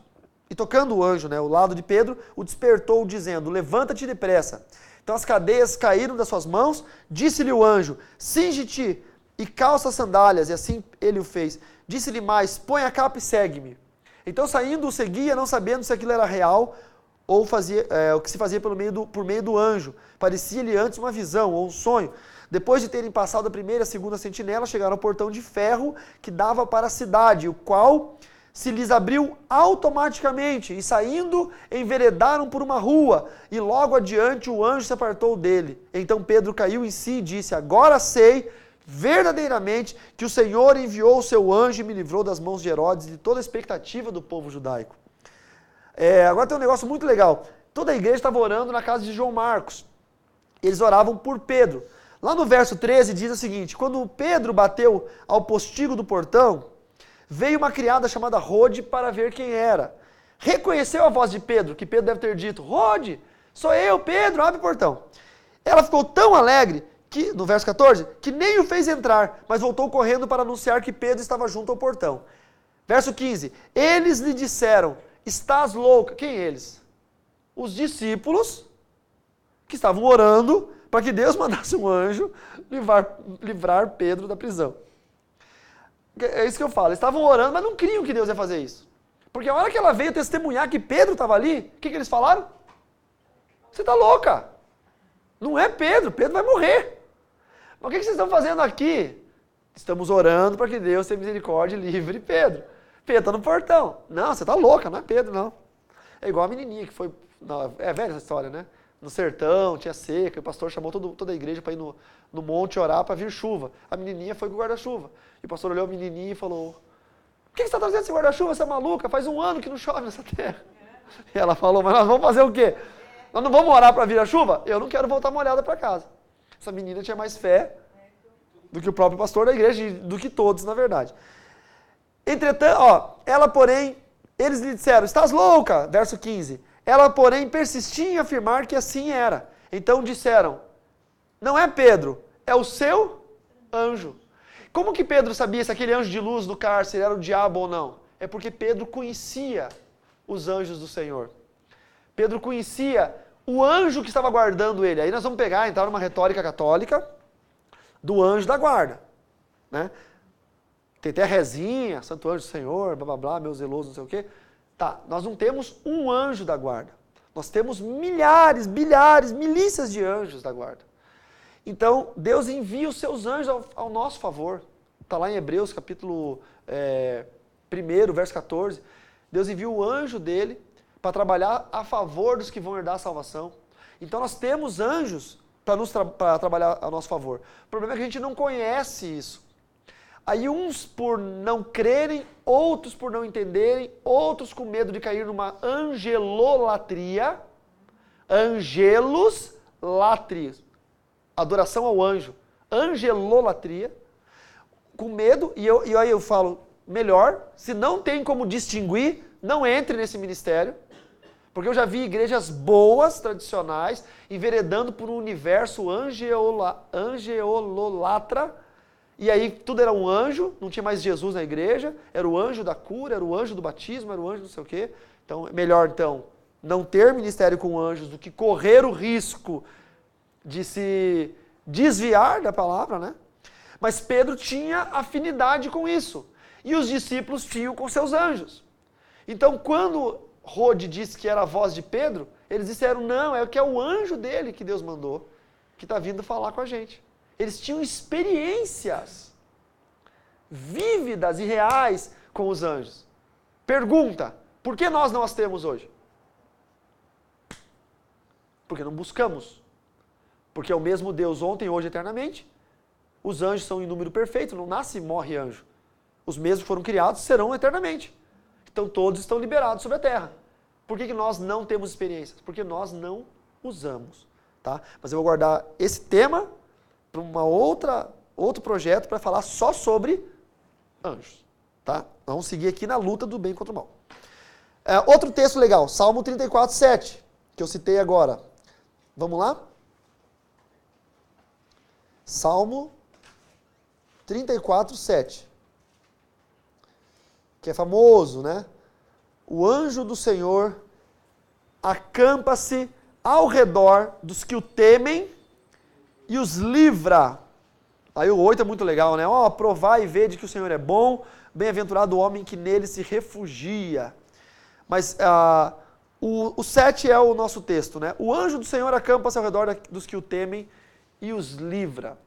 A: E tocando o anjo, né, o lado de Pedro, o despertou, dizendo: Levanta-te depressa. Então as cadeias caíram das suas mãos. Disse-lhe o anjo: Singe-te e calça as sandálias. E assim ele o fez. Disse-lhe mais: Põe a capa e segue-me. Então saindo o seguia, não sabendo se aquilo era real ou fazia, é, o que se fazia pelo meio do, por meio do anjo. Parecia-lhe antes uma visão ou um sonho. Depois de terem passado a primeira e a segunda sentinela, chegaram ao portão de ferro que dava para a cidade, o qual se lhes abriu automaticamente e saindo enveredaram por uma rua e logo adiante o anjo se apartou dele. Então Pedro caiu em si e disse: Agora sei verdadeiramente que o Senhor enviou o seu anjo e me livrou das mãos de Herodes e de toda a expectativa do povo judaico. É, agora tem um negócio muito legal. Toda a igreja estava orando na casa de João Marcos. Eles oravam por Pedro. Lá no verso 13 diz o seguinte: Quando Pedro bateu ao postigo do portão, Veio uma criada chamada Rode para ver quem era. Reconheceu a voz de Pedro, que Pedro deve ter dito: Rode, sou eu, Pedro, abre o portão. Ela ficou tão alegre que, no verso 14, que nem o fez entrar, mas voltou correndo para anunciar que Pedro estava junto ao portão. Verso 15: Eles lhe disseram: Estás louca. Quem eles? Os discípulos que estavam orando para que Deus mandasse um anjo livrar, livrar Pedro da prisão. É isso que eu falo. Eles estavam orando, mas não criam que Deus ia fazer isso. Porque a hora que ela veio testemunhar que Pedro estava ali, o que, que eles falaram? Você está louca. Não é Pedro, Pedro vai morrer. Mas o que, que vocês estão fazendo aqui? Estamos orando para que Deus tenha misericórdia e livre Pedro. Pedro está no portão. Não, você está louca, não é Pedro, não. É igual a menininha que foi. Não, é velha essa história, né? No sertão, tinha seca, o pastor chamou todo, toda a igreja para ir no, no monte orar para vir chuva. A menininha foi com o guarda-chuva. E o pastor olhou o menininho e falou: Por que você está trazendo esse guarda-chuva? Você é maluca? Faz um ano que não chove nessa terra. E ela falou: Mas nós vamos fazer o quê? Nós não vamos orar para vir a chuva? Eu não quero voltar molhada para casa. Essa menina tinha mais fé do que o próprio pastor da igreja, do que todos, na verdade. Entretanto, ó, ela, porém, eles lhe disseram: Estás louca? Verso 15. Ela, porém, persistia em afirmar que assim era. Então disseram: Não é Pedro, é o seu anjo. Como que Pedro sabia se aquele anjo de luz do cárcere era o diabo ou não? É porque Pedro conhecia os anjos do Senhor. Pedro conhecia o anjo que estava guardando ele. Aí nós vamos pegar, entrar numa retórica católica do anjo da guarda. Né? Tem até a rezinha, santo anjo do Senhor, blá blá blá, meu zeloso, não sei o quê. Tá, nós não temos um anjo da guarda. Nós temos milhares, bilhares, milícias de anjos da guarda. Então, Deus envia os seus anjos ao, ao nosso favor. Está lá em Hebreus, capítulo é, 1, verso 14. Deus envia o anjo dele para trabalhar a favor dos que vão herdar a salvação. Então, nós temos anjos para tra trabalhar a nosso favor. O problema é que a gente não conhece isso. Aí, uns por não crerem, outros por não entenderem, outros com medo de cair numa angelolatria. Angelos latrios adoração ao anjo, angelolatria, com medo, e, eu, e aí eu falo, melhor, se não tem como distinguir, não entre nesse ministério, porque eu já vi igrejas boas, tradicionais, enveredando por um universo angeola, angeololatra, e aí tudo era um anjo, não tinha mais Jesus na igreja, era o anjo da cura, era o anjo do batismo, era o anjo não sei o quê. Então, é melhor então não ter ministério com anjos do que correr o risco de se desviar da palavra, né? Mas Pedro tinha afinidade com isso. E os discípulos tinham com seus anjos. Então, quando Rode disse que era a voz de Pedro, eles disseram: não, é o que é o anjo dele que Deus mandou, que está vindo falar com a gente. Eles tinham experiências vívidas e reais com os anjos. Pergunta: por que nós não as temos hoje? Porque não buscamos. Porque é o mesmo Deus ontem, hoje, eternamente. Os anjos são em número perfeito, não nasce e morre anjo. Os mesmos foram criados serão eternamente. Então todos estão liberados sobre a terra. Por que, que nós não temos experiências? Porque nós não usamos. Tá? Mas eu vou guardar esse tema para uma outra outro projeto para falar só sobre anjos. Tá? Vamos seguir aqui na luta do bem contra o mal. É, outro texto legal, Salmo 34, 7, que eu citei agora. Vamos lá? Salmo 34, 7. Que é famoso, né? O anjo do Senhor acampa-se ao redor dos que o temem e os livra. Aí o 8 é muito legal, né? Ó, oh, provar e ver de que o Senhor é bom, bem-aventurado o homem que nele se refugia. Mas ah, o, o 7 é o nosso texto, né? O anjo do Senhor acampa-se ao redor dos que o temem e os livra.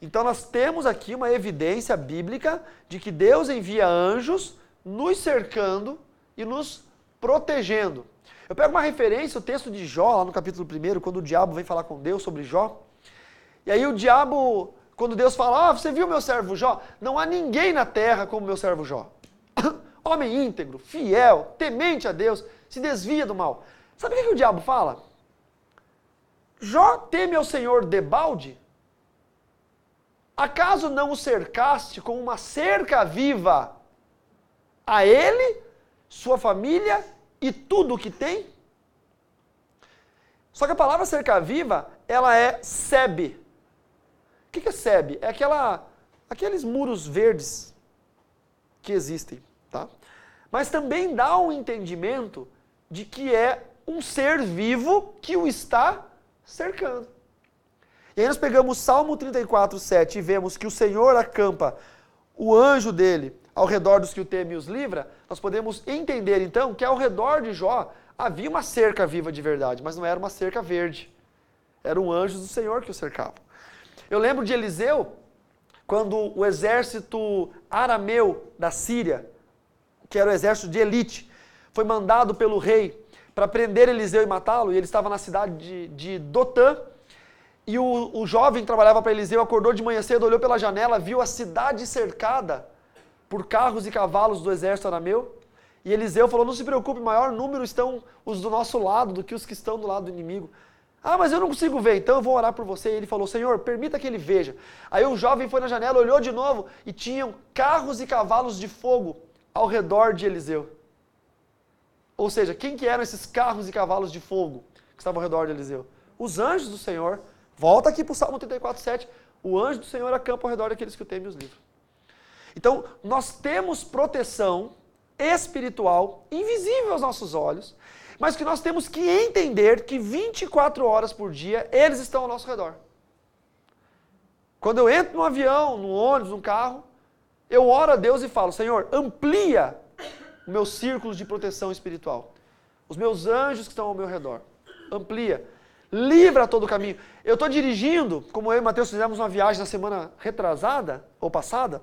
A: Então nós temos aqui uma evidência bíblica de que Deus envia anjos nos cercando e nos protegendo. Eu pego uma referência, o texto de Jó, lá no capítulo 1, quando o diabo vem falar com Deus sobre Jó. E aí o diabo, quando Deus fala, ah, você viu meu servo Jó? Não há ninguém na terra como meu servo Jó. Homem íntegro, fiel, temente a Deus, se desvia do mal. Sabe o que, que o diabo fala? Jó teme ao Senhor debalde? Acaso não o cercaste com uma cerca viva a ele, sua família e tudo o que tem? Só que a palavra cerca viva, ela é sebe. O que é sebe? É aquela, aqueles muros verdes que existem, tá? Mas também dá um entendimento de que é um ser vivo que o está cercando. E aí nós pegamos Salmo 34, 7 e vemos que o Senhor acampa o anjo dele ao redor dos que o teme e os livra, nós podemos entender então que ao redor de Jó havia uma cerca viva de verdade, mas não era uma cerca verde. Eram anjos do Senhor que o cercavam. Eu lembro de Eliseu, quando o exército arameu da Síria, que era o exército de elite, foi mandado pelo rei para prender Eliseu e matá-lo, e ele estava na cidade de, de Dotã. E o, o jovem trabalhava para Eliseu acordou de manhã cedo, olhou pela janela, viu a cidade cercada por carros e cavalos do exército arameu. E Eliseu falou: Não se preocupe, maior número estão os do nosso lado do que os que estão do lado do inimigo. Ah, mas eu não consigo ver, então eu vou orar por você. E ele falou: Senhor, permita que ele veja. Aí o jovem foi na janela, olhou de novo e tinham carros e cavalos de fogo ao redor de Eliseu. Ou seja, quem que eram esses carros e cavalos de fogo que estavam ao redor de Eliseu? Os anjos do Senhor. Volta aqui para o Salmo 34,7. O anjo do Senhor acampa ao redor daqueles que o temem e os livram. Então, nós temos proteção espiritual, invisível aos nossos olhos, mas que nós temos que entender que 24 horas por dia eles estão ao nosso redor. Quando eu entro num avião, num ônibus, num carro, eu oro a Deus e falo: Senhor, amplia o meu círculo de proteção espiritual, os meus anjos que estão ao meu redor. Amplia, livra todo o caminho. Eu estou dirigindo, como eu e Mateus fizemos uma viagem na semana retrasada ou passada.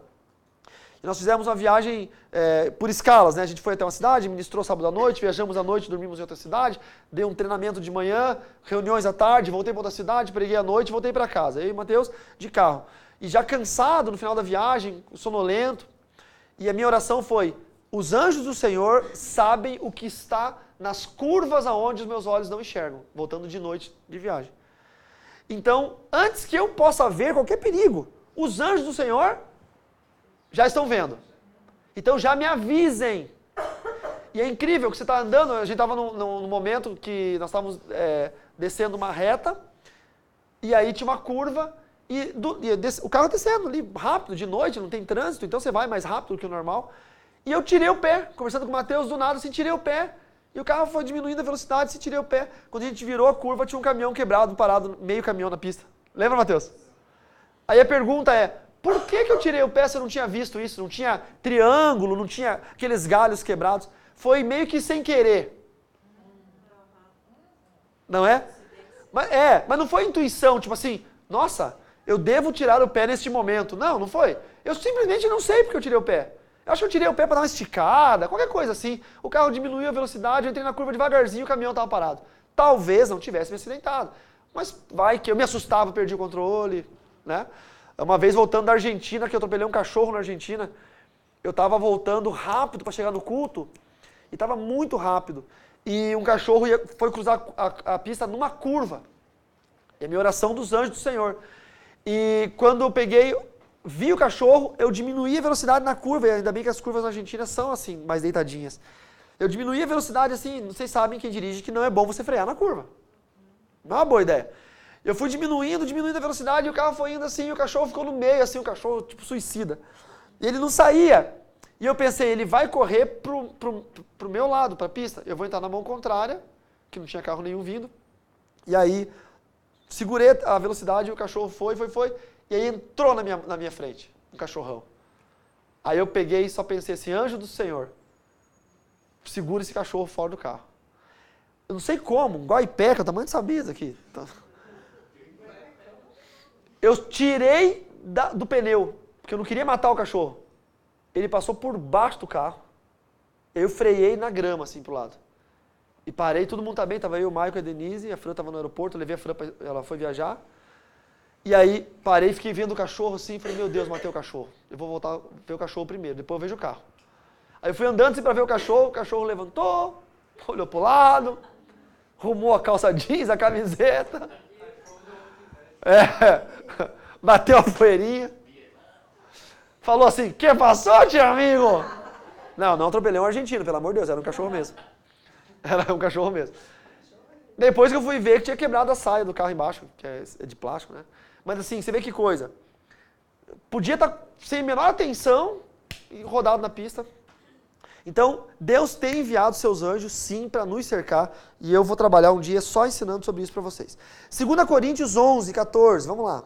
A: E nós fizemos uma viagem é, por escalas, né? A gente foi até uma cidade, ministrou sábado à noite, viajamos à noite, dormimos em outra cidade, dei um treinamento de manhã, reuniões à tarde, voltei para outra cidade, preguei à noite, voltei para casa. Eu e Mateus de carro. E já cansado no final da viagem, sonolento, e a minha oração foi: os anjos do Senhor sabem o que está nas curvas aonde os meus olhos não enxergam, voltando de noite de viagem. Então, antes que eu possa ver qualquer perigo, os anjos do Senhor já estão vendo. Então já me avisem. E é incrível que você está andando, a gente estava num, momento que nós estávamos é, descendo uma reta, e aí tinha uma curva, e, do, e o carro tá descendo ali rápido, de noite, não tem trânsito, então você vai mais rápido do que o normal. E eu tirei o pé, conversando com o Matheus, do nada, assim, tirei o pé. E o carro foi diminuindo a velocidade, se tirei o pé. Quando a gente virou a curva, tinha um caminhão quebrado, parado, meio caminhão na pista. Lembra, Matheus? Aí a pergunta é, por que, que eu tirei o pé se eu não tinha visto isso? Não tinha triângulo, não tinha aqueles galhos quebrados. Foi meio que sem querer. Não é? Mas, é, mas não foi intuição, tipo assim, nossa, eu devo tirar o pé neste momento. Não, não foi. Eu simplesmente não sei porque eu tirei o pé acho que eu tirei o pé para dar uma esticada, qualquer coisa assim. O carro diminuiu a velocidade, eu entrei na curva devagarzinho, o caminhão estava parado. Talvez não tivesse me acidentado. Mas vai que eu me assustava, perdi o controle, né? Uma vez voltando da Argentina, que eu atropelei um cachorro na Argentina, eu estava voltando rápido para chegar no culto e estava muito rápido. E um cachorro ia, foi cruzar a, a pista numa curva. É a minha oração dos anjos do Senhor. E quando eu peguei, vi o cachorro, eu diminuí a velocidade na curva, e ainda bem que as curvas na Argentina são assim, mais deitadinhas. Eu diminuí a velocidade assim, vocês sabem quem dirige que não é bom você frear na curva. Não é uma boa ideia. Eu fui diminuindo, diminuindo a velocidade, e o carro foi indo assim, e o cachorro ficou no meio, assim, o cachorro tipo suicida. E ele não saía. E eu pensei, ele vai correr pro, pro, pro meu lado, pra pista. Eu vou entrar na mão contrária, que não tinha carro nenhum vindo. E aí, segurei a velocidade, o cachorro foi, foi, foi. E aí entrou na minha, na minha frente, um cachorrão. Aí eu peguei e só pensei assim: anjo do Senhor, segura esse cachorro fora do carro. Eu não sei como, um guaipeca o tamanho dessa mesa aqui. Então, eu tirei da, do pneu, porque eu não queria matar o cachorro. Ele passou por baixo do carro. Eu freiei na grama, assim, pro lado. E parei, todo mundo tá bem, tava eu, o Maicon, a Denise, a Fran tava no aeroporto, eu levei a Fran, pra, ela foi viajar. E aí parei, fiquei vendo o cachorro assim, falei, meu Deus, matei o cachorro. Eu vou voltar ver o cachorro primeiro, depois eu vejo o carro. Aí eu fui andando assim para ver o cachorro, o cachorro levantou, olhou pro lado, arrumou a calça jeans, a camiseta. É, bateu a poeirinha. Falou assim, que passou, tio amigo? Não, não atropelei um argentino, pelo amor de Deus, era um cachorro mesmo. Era um cachorro mesmo. Depois que eu fui ver que tinha quebrado a saia do carro embaixo, que é, é de plástico, né? Mas assim, você vê que coisa. Podia estar tá sem menor atenção e rodado na pista. Então, Deus tem enviado seus anjos, sim, para nos cercar. E eu vou trabalhar um dia só ensinando sobre isso para vocês. 2 Coríntios 11, 14, vamos lá.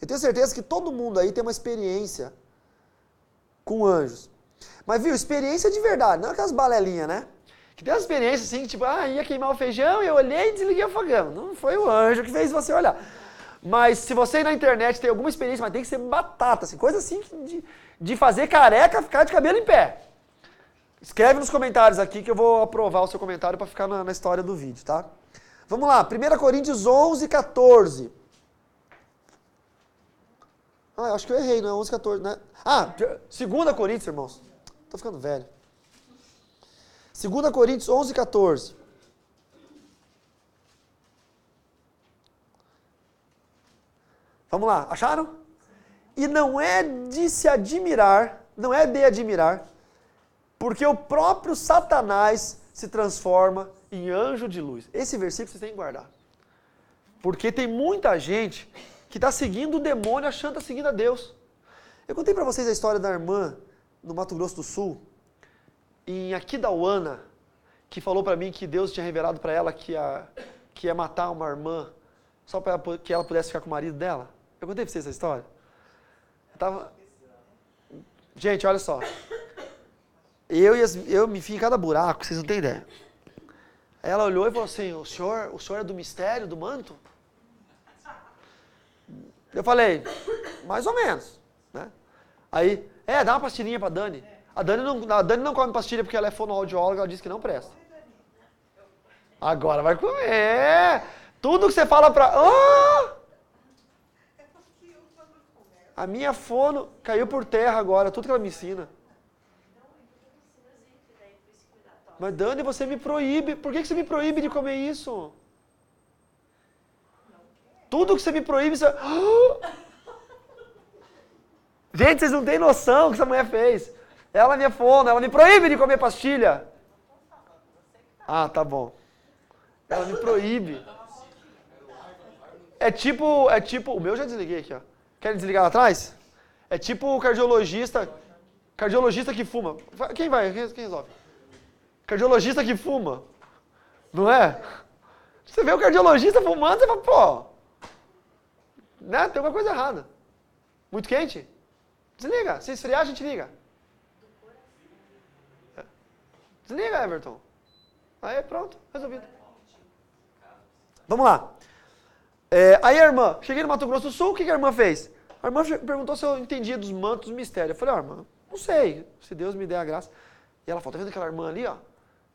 A: Eu tenho certeza que todo mundo aí tem uma experiência com anjos. Mas viu, experiência de verdade, não é aquelas balelinhas, né? Que deu uma experiência assim, tipo, ah, ia queimar o feijão, eu olhei e desliguei o fogão. Não foi o anjo que fez você olhar. Mas se você na internet tem alguma experiência, mas tem que ser batata, assim, coisa assim de, de fazer careca ficar de cabelo em pé. Escreve nos comentários aqui que eu vou aprovar o seu comentário para ficar na, na, história do vídeo, tá? Vamos lá, 1 Coríntios 11, 14. Ah, eu acho que eu errei, não é 11, 14, né? Ah, 2 Coríntios, irmãos. Tô ficando velho. 2 Coríntios 11, 14. Vamos lá, acharam? E não é de se admirar, não é de admirar, porque o próprio Satanás se transforma em anjo de luz. Esse versículo vocês têm que guardar. Porque tem muita gente que está seguindo o demônio achando que está seguindo a Deus. Eu contei para vocês a história da irmã no Mato Grosso do Sul, em Aquidauana, que falou para mim que Deus tinha revelado para ela que ia, que ia matar uma irmã só para que ela pudesse ficar com o marido dela. Eu contei para vocês essa história. Eu tava... Gente, olha só. Eu, as, eu me enfio em cada buraco, vocês não têm ideia. Ela olhou e falou assim: o senhor, o senhor é do mistério, do manto? Eu falei, mais ou menos. Né? Aí, é, dá uma pastilinha para Dani. A Dani não, a Dani não come pastilha porque ela é fonoaudióloga, ela disse que não presta. Agora vai comer. Tudo que você fala pra. Ah! A minha fono caiu por terra agora, tudo que ela me ensina. Mas Dani, você me proíbe. Por que você me proíbe de comer isso? Tudo que você me proíbe, você. Ah! Gente, vocês não têm noção do que essa mulher fez. Ela me afona, ela me proíbe de comer pastilha. Ah, tá bom. Ela me proíbe. É tipo, é tipo, o meu já desliguei aqui, ó. Quer desligar lá atrás? É tipo o cardiologista, cardiologista que fuma. Quem vai? Quem resolve? Cardiologista que fuma. Não é? Você vê o cardiologista fumando, você fala, pô, né? Tem alguma coisa errada. Muito quente? Desliga. Se esfriar, a gente liga. Desliga, Everton. Aí pronto, resolvido. Vamos lá. É, aí a irmã, cheguei no Mato Grosso do Sul, o que, que a irmã fez? A irmã perguntou se eu entendia dos mantos dos mistérios. Eu falei, ó, oh, irmã, não sei, se Deus me der a graça. E ela falou, tá vendo aquela irmã ali, ó?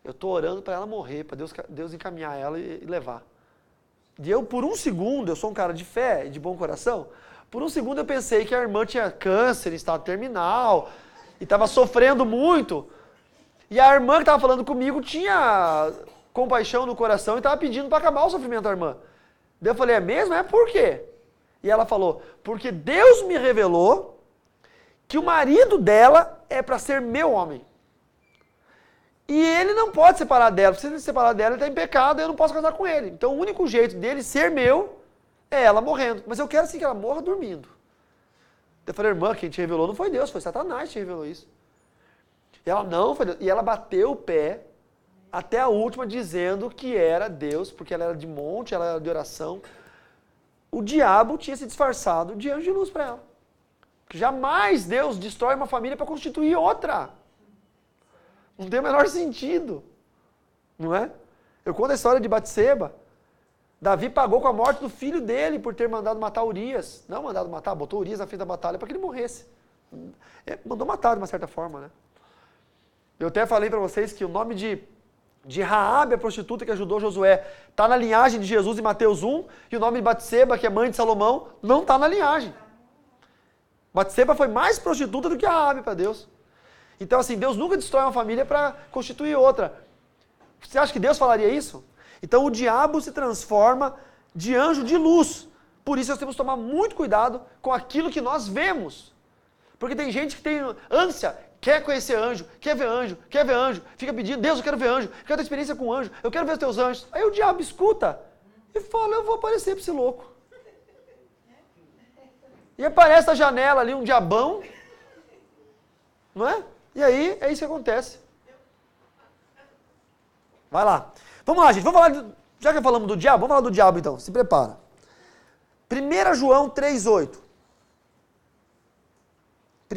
A: Eu tô orando para ela morrer, para Deus, Deus encaminhar ela e, e levar. E eu, por um segundo, eu sou um cara de fé e de bom coração, por um segundo eu pensei que a irmã tinha câncer em estado terminal e estava sofrendo muito. E a irmã que estava falando comigo tinha compaixão no coração e estava pedindo para acabar o sofrimento da irmã. Daí eu falei, é mesmo? É por quê? E ela falou, porque Deus me revelou que o marido dela é para ser meu homem. E ele não pode separar dela. Se ele separar dela, ele está em pecado, eu não posso casar com ele. Então o único jeito dele ser meu é ela morrendo. Mas eu quero assim que ela morra dormindo. Eu falei, irmã, quem te revelou não foi Deus, foi Satanás que te revelou isso. E ela, não, foi Deus. E ela bateu o pé até a última dizendo que era Deus, porque ela era de monte, ela era de oração. O diabo tinha se disfarçado de anjo de luz para ela. Jamais Deus destrói uma família para constituir outra. Não tem o menor sentido. Não é? Eu conto a história de Batseba. Davi pagou com a morte do filho dele por ter mandado matar Urias. Não mandado matar, botou Urias na frente da batalha para que ele morresse. É, mandou matar de uma certa forma, né? Eu até falei para vocês que o nome de, de Raabe, a prostituta que ajudou Josué, está na linhagem de Jesus em Mateus 1, e o nome de Batseba, que é mãe de Salomão, não está na linhagem. Batseba foi mais prostituta do que Raabe para Deus. Então, assim, Deus nunca destrói uma família para constituir outra. Você acha que Deus falaria isso? Então, o diabo se transforma de anjo de luz. Por isso, nós temos que tomar muito cuidado com aquilo que nós vemos. Porque tem gente que tem ânsia Quer conhecer anjo, quer ver anjo, quer ver anjo, fica pedindo, Deus, eu quero ver anjo, eu quero ter experiência com anjo, eu quero ver os teus anjos. Aí o diabo escuta e fala, eu vou aparecer para esse louco. E aparece na janela ali um diabão, não é? E aí é isso que acontece. Vai lá. Vamos lá, gente, vamos falar, de, já que falamos do diabo, vamos falar do diabo então, se prepara. 1 João 3,8.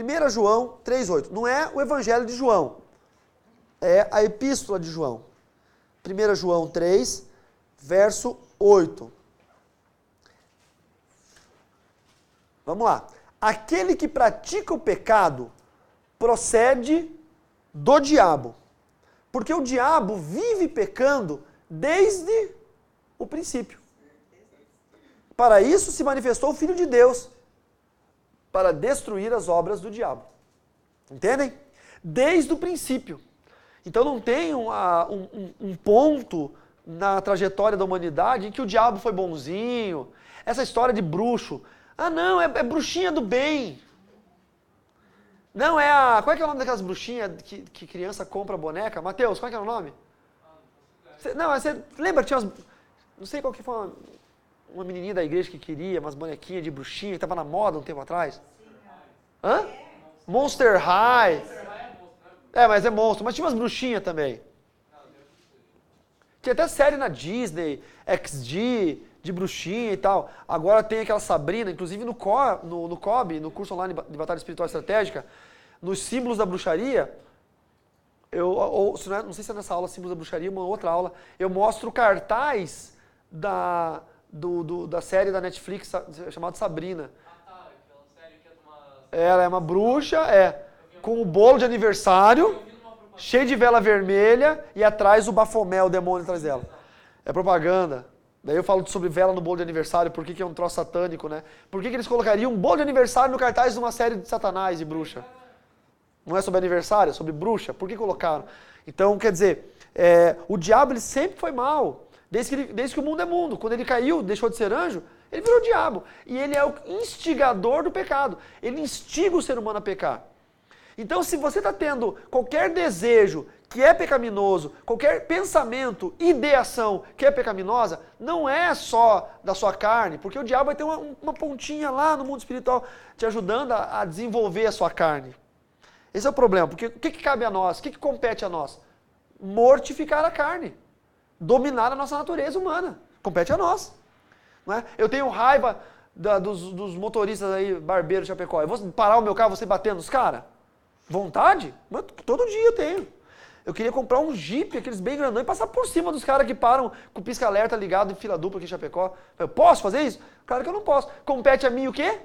A: 1 João 3,8. Não é o Evangelho de João, é a Epístola de João. 1 João 3, verso 8. Vamos lá. Aquele que pratica o pecado procede do diabo. Porque o diabo vive pecando desde o princípio. Para isso se manifestou o Filho de Deus, para destruir as obras do diabo. Entendem? Desde o princípio. Então não tem uma, um, um, ponto na trajetória da humanidade em que o diabo foi bonzinho. Essa história de bruxo. Ah, não, é, é bruxinha do bem. Não, é a. Qual é, que é o nome daquelas bruxinhas que, que criança compra boneca? Mateus, qual é, que é o nome? Não, você é, lembra que tinha umas. Não sei qual que foi uma menininha da igreja que queria umas bonequinhas de bruxinha, que estava na moda um tempo atrás? Hã? Monster High. É, mas é monstro. Mas tinha umas bruxinhas também. Tinha até série na Disney, XD, de bruxinha e tal. Agora tem aquela Sabrina, inclusive no, CO, no, no COB, no curso online de Batalha Espiritual Estratégica, nos símbolos da bruxaria, eu, ou se não, é, não sei se é nessa aula, símbolos da bruxaria, uma outra aula, eu mostro cartaz da, do, do, da série da Netflix chamada Sabrina. Ah, tá, série que é uma... É, ela é uma bruxa, é, com o um bolo de aniversário, cheio de vela vermelha e atrás o Bafomé, o demônio atrás dela. É propaganda. Daí eu falo sobre vela no bolo de aniversário, por que, que é um troço satânico, né? Por que, que eles colocariam um bolo de aniversário no cartaz de uma série de satanás e bruxa? Não é sobre aniversário, é sobre bruxa. Por que colocaram? Então, quer dizer, é, o diabo ele sempre foi mal. Desde que, ele, desde que o mundo é mundo. Quando ele caiu, deixou de ser anjo, ele virou diabo. E ele é o instigador do pecado. Ele instiga o ser humano a pecar. Então, se você está tendo qualquer desejo que é pecaminoso, qualquer pensamento, ideação que é pecaminosa, não é só da sua carne, porque o diabo vai ter uma, uma pontinha lá no mundo espiritual te ajudando a, a, desenvolver a sua carne. Esse é o problema, porque o que, que cabe a nós? O que, que compete a nós? Mortificar a carne dominar a nossa natureza humana. Compete a nós. Não é? Eu tenho raiva da, dos, dos, motoristas aí, barbeiros, chapecó. Eu vou parar o meu carro, você batendo nos caras? Vontade? Mas todo dia eu tenho. Eu queria comprar um Jeep, aqueles bem grandão, e passar por cima dos caras que param com pisca-alerta ligado em fila dupla aqui em Chapecó. Eu posso fazer isso? Claro que eu não posso. Compete a mim o quê?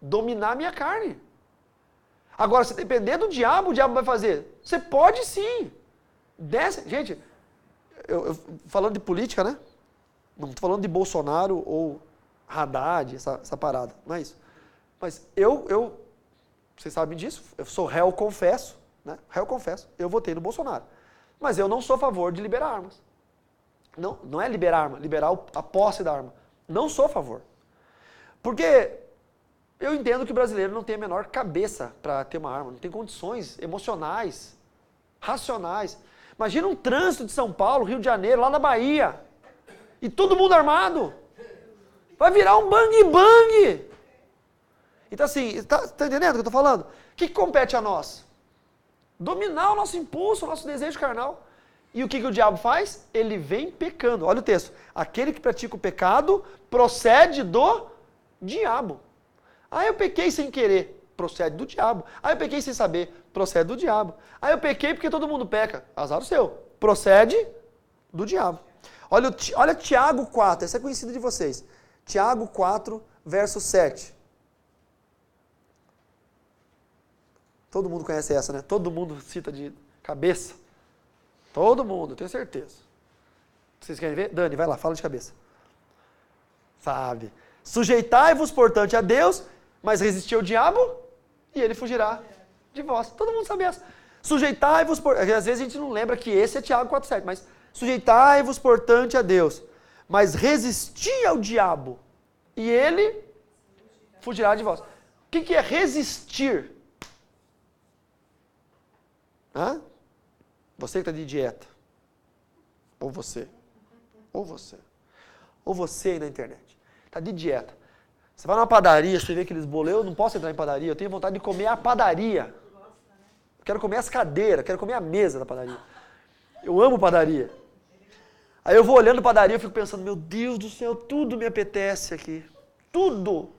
A: Dominar a minha carne. Agora, se depender do diabo, o diabo vai fazer. Você pode sim. Desce. Gente, eu, eu, falando de política, né? Não estou falando de Bolsonaro ou Haddad, essa, essa parada, não é isso. Mas eu, eu, vocês sabem disso, eu sou réu confesso, né? Réu confesso, eu votei no Bolsonaro. Mas eu não sou a favor de liberar armas. Não, não é liberar arma, liberar a posse da arma. Não sou a favor. Porque eu entendo que o brasileiro não tem a menor cabeça para ter uma arma, não tem condições emocionais, racionais. Imagina um trânsito de São Paulo, Rio de Janeiro, lá na Bahia. E todo mundo armado. Vai virar um bang-bang. Então, assim, está tá entendendo o que eu estou falando? O que, que compete a nós? Dominar o nosso impulso, o nosso desejo carnal. E o que, que o diabo faz? Ele vem pecando. Olha o texto. Aquele que pratica o pecado procede do diabo. Ah, eu pequei sem querer procede do diabo. aí eu pequei sem saber, procede do diabo. aí eu pequei porque todo mundo peca, azar o seu, procede do diabo. Olha, olha Tiago 4, essa é conhecida de vocês. Tiago 4, verso 7. Todo mundo conhece essa, né? Todo mundo cita de cabeça. Todo mundo, tenho certeza. Vocês querem ver? Dani, vai lá, fala de cabeça. Sabe? Sujeitai-vos, portanto, a Deus, mas resistir ao diabo e ele fugirá de vós. Todo mundo sabe essa. Sujeitai-vos, por... às vezes a gente não lembra que esse é Tiago 4,7, mas sujeitai-vos, portanto, a Deus. Mas resisti ao diabo, e ele fugirá de vós. O que, que é resistir? Hã? Você que está de dieta. Ou você. Ou você. Ou você aí na internet. Está de dieta. Você vai numa padaria, você vê aqueles bolos, eu não posso entrar em padaria, eu tenho vontade de comer a padaria. Quero comer as cadeiras, quero comer a mesa da padaria. Eu amo padaria. Aí eu vou olhando padaria, eu fico pensando, meu Deus do céu, tudo me apetece aqui. Tudo.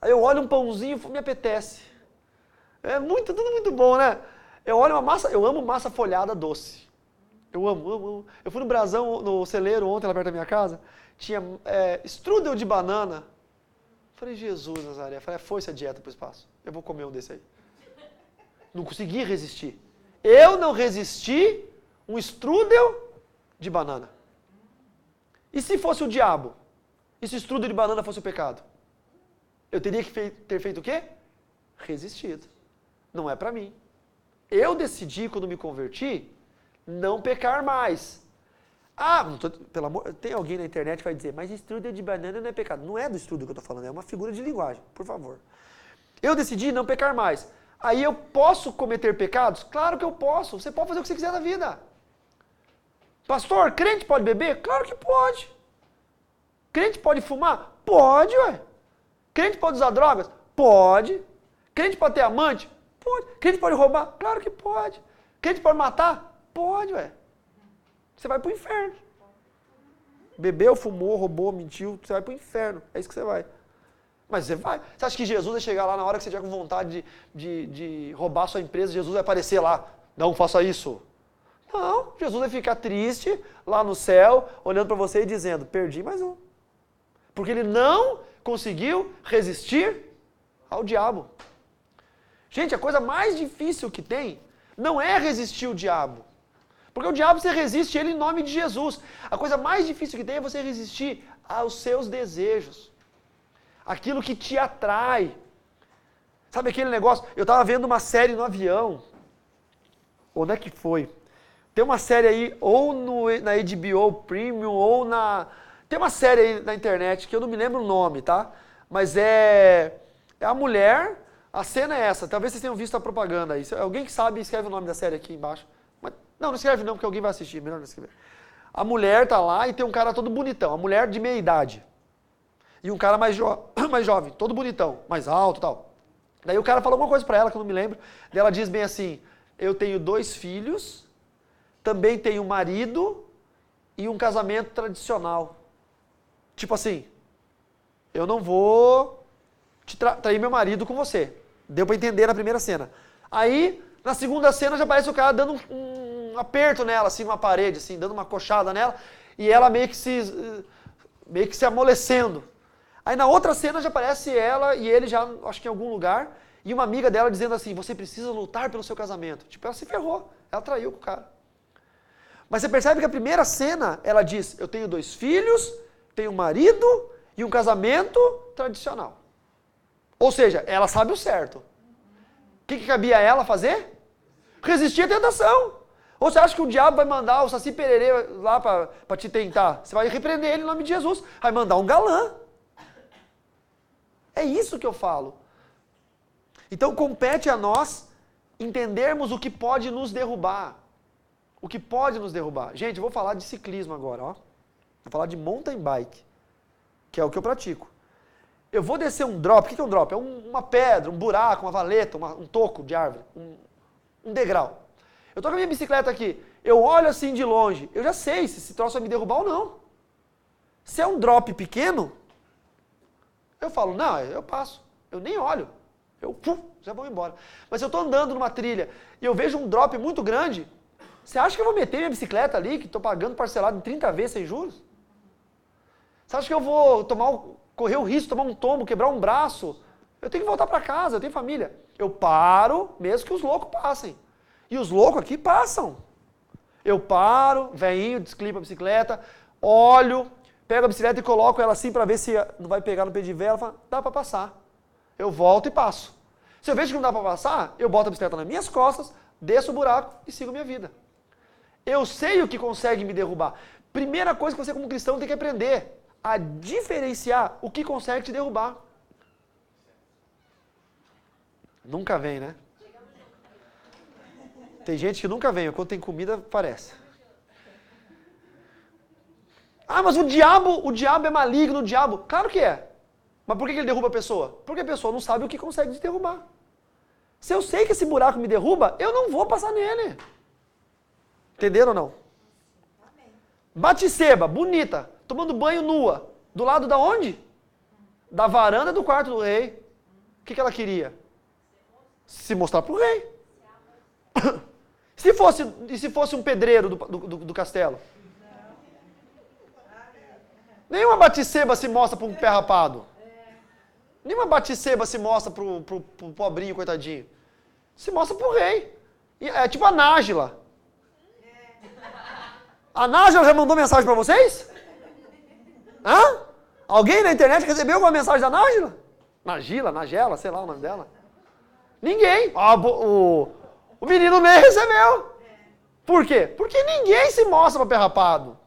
A: Aí eu olho um pãozinho, me apetece. É muito, tudo muito bom, né? Eu olho uma massa, eu amo massa folhada doce. Eu amo, amo, amo. Eu fui no Brasão, no celeiro ontem, lá perto da minha casa, tinha é, strudel de banana Falei, Jesus, Nazaré. Falei, é, foi essa dieta para o espaço. Eu vou comer um desse aí. Não consegui resistir. Eu não resisti um strudel de banana. E se fosse o diabo? E se strudel de banana fosse o pecado? Eu teria que ter feito o quê? Resistido. Não é para mim. Eu decidi, quando me converti, não pecar mais. Ah, não tô, pelo amor, tem alguém na internet que vai dizer, mas estudo de banana não é pecado. Não é do estudo que eu estou falando, é uma figura de linguagem, por favor. Eu decidi não pecar mais. Aí eu posso cometer pecados? Claro que eu posso. Você pode fazer o que você quiser na vida. Pastor, crente pode beber? Claro que pode. Crente pode fumar? Pode, ué. Crente pode usar drogas? Pode. Crente pode ter amante? Pode. Crente pode roubar? Claro que pode. Crente pode matar? Pode, ué. Você vai para o inferno. Bebeu, fumou, roubou, mentiu, você vai para o inferno. É isso que você vai. Mas você vai. Você acha que Jesus vai chegar lá na hora que você tiver com vontade de, de, de roubar a sua empresa, Jesus vai aparecer lá. Não faça isso. Não, Jesus vai ficar triste lá no céu, olhando para você e dizendo: Perdi mais um. Porque ele não conseguiu resistir ao diabo. Gente, a coisa mais difícil que tem não é resistir o diabo. Porque o diabo você resiste ele em nome de Jesus. A coisa mais difícil que tem é você resistir aos seus desejos. Aquilo que te atrai. Sabe aquele negócio? Eu estava vendo uma série no avião. Onde é que foi? Tem uma série aí, ou no, na HBO Premium, ou na. Tem uma série aí na internet que eu não me lembro o nome, tá? Mas é. É a mulher. A cena é essa. Talvez vocês tenham visto a propaganda aí. Alguém que sabe, escreve o nome da série aqui embaixo. Não, não escreve não, porque alguém vai assistir. Melhor não escrever. A mulher tá lá e tem um cara todo bonitão. A mulher de meia idade. E um cara mais, jo mais jovem, todo bonitão, mais alto tal. Daí o cara fala alguma coisa para ela que eu não me lembro. Daí ela diz bem assim: Eu tenho dois filhos, também tenho um marido e um casamento tradicional. Tipo assim, eu não vou te tra trair meu marido com você. Deu para entender na primeira cena. Aí, na segunda cena, já aparece o cara dando um, um um aperto nela, assim, numa parede, assim, dando uma coxada nela, e ela meio que se, meio que se amolecendo. Aí na outra cena já aparece ela e ele já, acho que em algum lugar, e uma amiga dela dizendo assim: Você precisa lutar pelo seu casamento. Tipo, ela se ferrou, ela traiu com o cara. Mas você percebe que a primeira cena ela diz: Eu tenho dois filhos, tenho um marido e um casamento tradicional. Ou seja, ela sabe o certo. O que, que cabia a ela fazer? Resistir à tentação. Ou você acha que o diabo vai mandar o Saci Pererê lá para te tentar? Você vai repreender ele em nome de Jesus. Vai mandar um galã. É isso que eu falo. Então compete a nós entendermos o que pode nos derrubar. O que pode nos derrubar. Gente, eu vou falar de ciclismo agora, ó. Vou falar de mountain bike, que é o que eu pratico. Eu vou descer um drop. O que é um drop? É um, uma pedra, um buraco, uma valeta, uma, um toco de árvore, um, um degrau. Eu tô com a minha bicicleta aqui, eu olho assim de longe, eu já sei se esse troço vai me derrubar ou não. Se é um drop pequeno, eu falo, não, eu passo, eu nem olho, eu puf, já vou embora. Mas se eu estou andando numa trilha e eu vejo um drop muito grande, você acha que eu vou meter minha bicicleta ali, que estou pagando parcelado em 30 vezes sem juros? Você acha que eu vou tomar, correr o risco, tomar um tombo, quebrar um braço? Eu tenho que voltar para casa, eu tenho família. Eu paro, mesmo que os loucos passem. E os loucos aqui passam. Eu paro, veinho desclipo a bicicleta, olho, pego a bicicleta e coloco ela assim para ver se eh, não vai pegar no pé de vela. dá para passar. Eu volto e passo. Se eu vejo que não dá para passar, eu boto a bicicleta nas minhas costas, desço o buraco e sigo minha vida. Eu sei o que consegue me derrubar. Primeira coisa que você, como cristão, tem que aprender a diferenciar o que consegue te derrubar. Nunca vem, né? Tem gente que nunca vem, quando tem comida, parece. Ah, mas o diabo, o diabo é maligno, o diabo. Claro que é. Mas por que ele derruba a pessoa? Porque a pessoa não sabe o que consegue te derrubar. Se eu sei que esse buraco me derruba, eu não vou passar nele. Entenderam ou não? Batisseba, bonita, tomando banho nua. Do lado da onde? Da varanda do quarto do rei. O que, que ela queria? Se mostrar para o rei. Se fosse, e se fosse um pedreiro do, do, do castelo? Nenhuma baticeba se mostra para um pé rapado. Nenhuma baticeba se mostra para o pobrinho, coitadinho. Se mostra para o rei. É tipo a Nájila. A Nájila já mandou mensagem para vocês? Hã? Alguém na internet recebeu alguma mensagem da Nájila? Nagila, Nagela, sei lá o nome dela. Ninguém. Ah, o, o menino meio recebeu. É Por quê? Porque ninguém se mostra para pé rapado.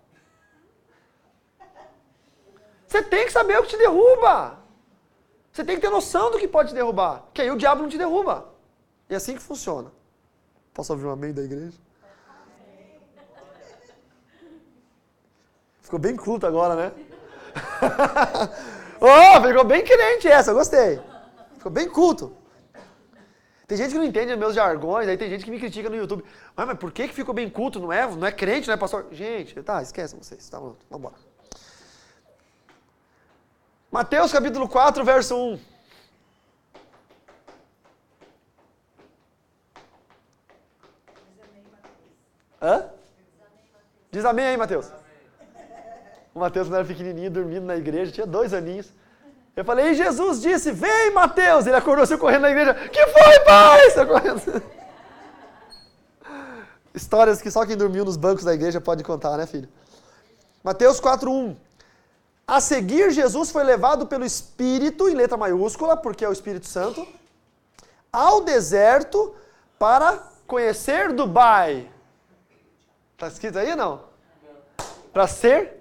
A: Você tem que saber o que te derruba. Você tem que ter noção do que pode te derrubar. Que aí o diabo não te derruba. E é assim que funciona. Posso ouvir um amém da igreja? Ficou bem culto agora, né? oh, ficou bem crente essa, gostei. Ficou bem culto. Tem gente que não entende meus jargões, aí tem gente que me critica no YouTube. Ah, mas por que, que ficou bem culto? Não é, não é crente, não é pastor? Gente, tá, esquece vocês, tá bom, vamos embora. Mateus capítulo 4, verso 1. Hã? Diz amém aí, Mateus. O Mateus, não era pequenininho, dormindo na igreja, tinha dois aninhos. Eu falei, e Jesus disse, vem Mateus. Ele acordou se assim, correndo na igreja, que foi pai? Histórias que só quem dormiu nos bancos da igreja pode contar, né filho? Mateus 4.1 A seguir Jesus foi levado pelo Espírito, em letra maiúscula, porque é o Espírito Santo, ao deserto para conhecer Dubai. Está escrito aí não? Para ser?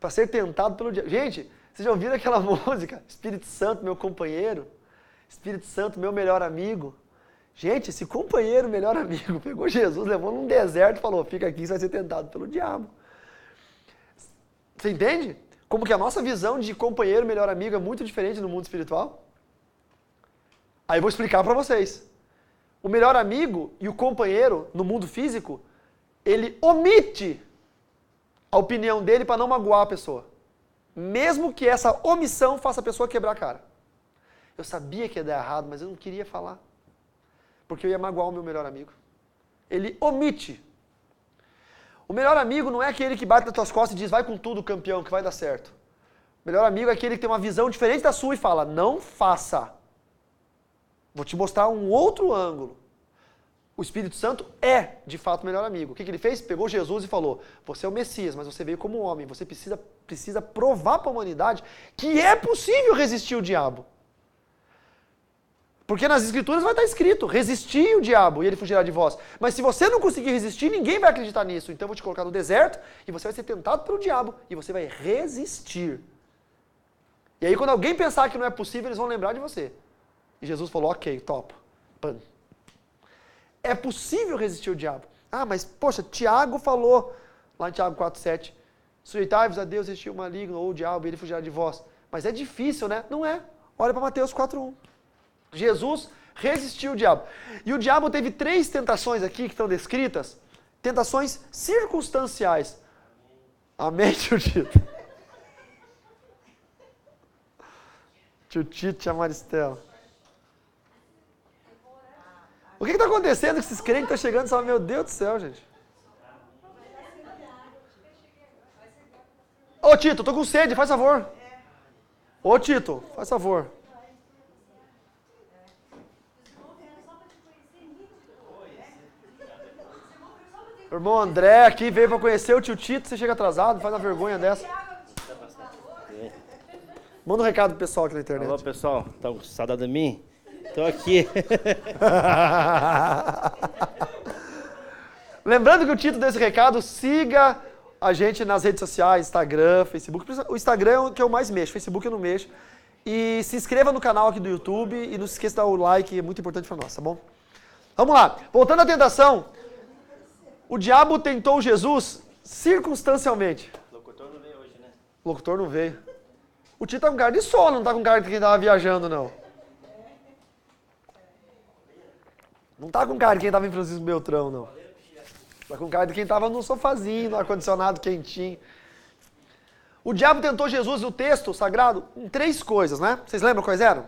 A: Para ser tentado pelo diabo. Gente, vocês já ouviram aquela música? Espírito Santo, meu companheiro. Espírito Santo, meu melhor amigo. Gente, esse companheiro, melhor amigo, pegou Jesus, levou num deserto e falou: fica aqui, você vai ser tentado pelo diabo. Você entende? Como que a nossa visão de companheiro, melhor amigo é muito diferente no mundo espiritual? Aí eu vou explicar para vocês. O melhor amigo e o companheiro no mundo físico, ele omite a opinião dele para não magoar a pessoa mesmo que essa omissão faça a pessoa quebrar a cara. Eu sabia que ia dar errado, mas eu não queria falar, porque eu ia magoar o meu melhor amigo. Ele omite. O melhor amigo não é aquele que bate nas tuas costas e diz, vai com tudo, campeão, que vai dar certo. O melhor amigo é aquele que tem uma visão diferente da sua e fala, não faça. Vou te mostrar um outro ângulo o Espírito Santo é, de fato, o melhor amigo. O que, que, ele fez? Pegou Jesus e falou: Você é o Messias, mas você veio como homem. Você precisa, precisa provar para a humanidade que é possível resistir o diabo. Porque nas Escrituras vai estar tá escrito: resistir o diabo e ele fugirá de vós. Mas se você não conseguir resistir, ninguém vai acreditar nisso. Então eu vou te colocar no deserto e você vai ser tentado pelo diabo e você vai resistir. E aí, quando alguém pensar que não é possível, eles vão lembrar de você. E Jesus falou: Ok, top. pan." É possível resistir o diabo. Ah, mas poxa, Tiago falou lá em Tiago 4,7: sujeitai-vos a Deus, existiu é o maligno ou o diabo, ele fugirá de vós. Mas é difícil, né? Não é. Olha para Mateus 4,1. Jesus resistiu o diabo. E o diabo teve três tentações aqui que estão descritas: tentações circunstanciais. Amém, tio Tito? tio Tito e a Maristela. O que está acontecendo que esses crentes estão chegando e falam, meu Deus do céu, gente? Ô Tito, tô com sede, faz favor. Ô Tito, faz favor. irmão André aqui veio para conhecer o tio Tito, você chega atrasado, faz uma vergonha dessa. Manda um recado pro pessoal aqui na internet. Alô, pessoal, tá gostado de mim? Tô aqui. Lembrando que o título desse recado, siga a gente nas redes sociais, Instagram, Facebook. O Instagram é o que eu mais mexo, Facebook eu não mexo. E se inscreva no canal aqui do YouTube e não se esqueça de dar o like, é muito importante para nós, tá bom? Vamos lá. Voltando à tentação, o diabo tentou Jesus circunstancialmente. O locutor não veio hoje, né? O locutor não veio. O Tito tá com cara de sono, não tá com cara de quem tava viajando, não. Não tá com cara de quem tava em Francisco Beltrão, não. Tá com cara de quem tava no sofazinho, no ar-condicionado quentinho. O diabo tentou Jesus o texto sagrado em três coisas, né? Vocês lembram quais eram?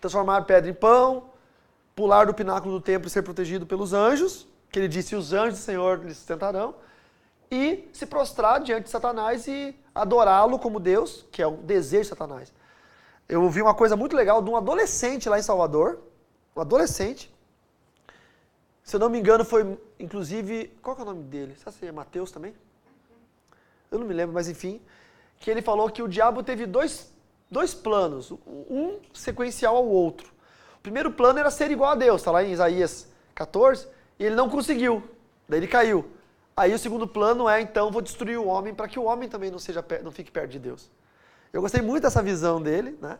A: Transformar pedra em pão, pular do pináculo do templo e ser protegido pelos anjos, que ele disse: os anjos do Senhor lhe sustentarão, e se prostrar diante de Satanás e adorá-lo como Deus, que é o desejo de Satanás. Eu ouvi uma coisa muito legal de um adolescente lá em Salvador, um adolescente, se eu não me engano, foi inclusive. Qual é o nome dele? Será que é Mateus também? Eu não me lembro, mas enfim. Que ele falou que o diabo teve dois, dois planos, um sequencial ao outro. O primeiro plano era ser igual a Deus, está lá em Isaías 14, e ele não conseguiu. Daí ele caiu. Aí o segundo plano é, então, vou destruir o homem para que o homem também não, seja, não fique perto de Deus. Eu gostei muito dessa visão dele, né?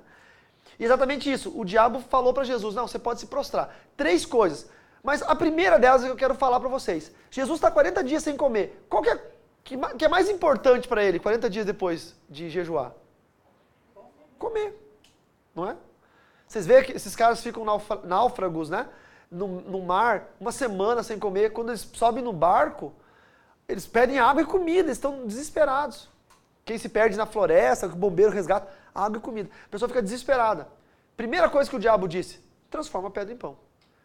A: E exatamente isso. O diabo falou para Jesus: não, você pode se prostrar. Três coisas. Mas a primeira delas que eu quero falar para vocês. Jesus está 40 dias sem comer. Qual que é, que, que é mais importante para ele 40 dias depois de jejuar? Comer. Não é? Vocês veem que esses caras ficam náufragos, né? No, no mar, uma semana sem comer. Quando eles sobem no barco, eles pedem água e comida, eles estão desesperados. Quem se perde na floresta, o bombeiro resgata, água e comida. A pessoa fica desesperada. Primeira coisa que o diabo disse: transforma a pedra em pão.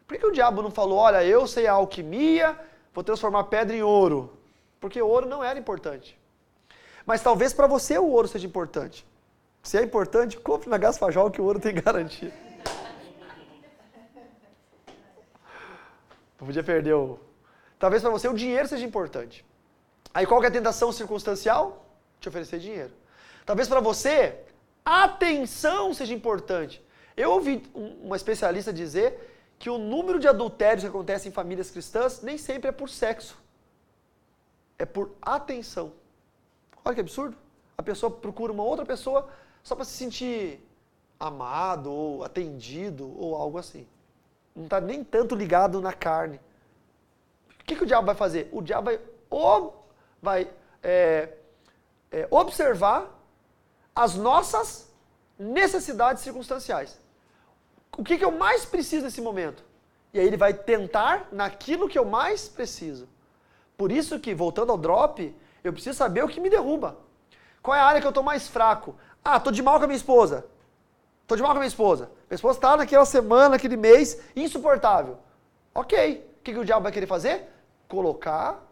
A: Por que o diabo não falou, olha, eu sei a alquimia, vou transformar pedra em ouro? Porque ouro não era importante. Mas talvez para você o ouro seja importante. Se é importante, compre na Gasfajol que o ouro tem garantia. Não podia perder o... Talvez para você o dinheiro seja importante. Aí qual é a tentação circunstancial? Te oferecer dinheiro. Talvez para você, atenção seja importante. Eu ouvi uma especialista dizer que o número de adultérios que acontece em famílias cristãs nem sempre é por sexo. É por atenção. Olha que absurdo. A pessoa procura uma outra pessoa só para se sentir amado ou atendido ou algo assim. Não está nem tanto ligado na carne. O que, que, o diabo vai fazer? O diabo vai, ob... vai é... É, observar as nossas necessidades circunstanciais o que, que eu mais preciso nesse momento? E aí ele vai tentar naquilo que eu mais preciso. Por isso que, voltando ao drop, eu preciso saber o que me derruba. Qual é a área que eu estou mais fraco? Ah, estou de mal com a minha esposa. Estou de mal com a minha esposa. Minha esposa está naquela semana, naquele mês, insuportável. Ok. O que, que o diabo vai querer fazer? Colocar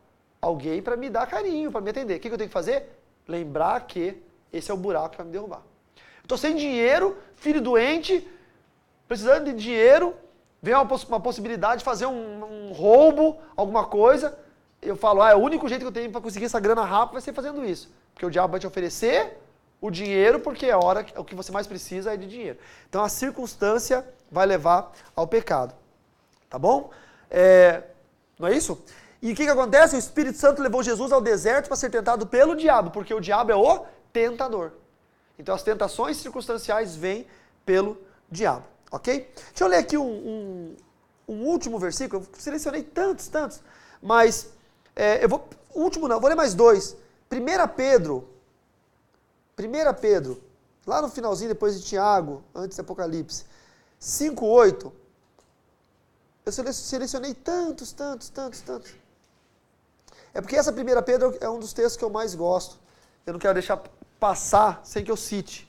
A: alguém para me dar carinho, para me atender. O que, que eu tenho que fazer? Lembrar que esse é o buraco que vai me derrubar. Estou sem dinheiro, filho doente, precisando de dinheiro, vem uma, poss uma possibilidade de fazer um, um, roubo, alguma coisa. Eu falo, ah, é o único jeito que eu tenho para conseguir essa grana rápida vai ser fazendo isso. Porque o diabo vai te oferecer o dinheiro, porque é a hora é o que você mais precisa é de dinheiro. Então a circunstância vai levar ao pecado. Tá bom? É, não é isso? E o que, que acontece? O Espírito Santo levou Jesus ao deserto para ser tentado pelo diabo, porque o diabo é o tentador. Então as tentações circunstanciais vêm pelo diabo. Ok? Deixa eu ler aqui um, um, um último versículo. Eu selecionei tantos, tantos. Mas é, eu vou. Último não, vou ler mais dois. 1 Pedro. 1 Pedro. Lá no finalzinho, depois de Tiago, antes do Apocalipse. 5,8. Eu selecionei tantos, tantos, tantos, tantos. É porque essa primeira Pedro é um dos textos que eu mais gosto. Eu não quero deixar passar sem que eu cite.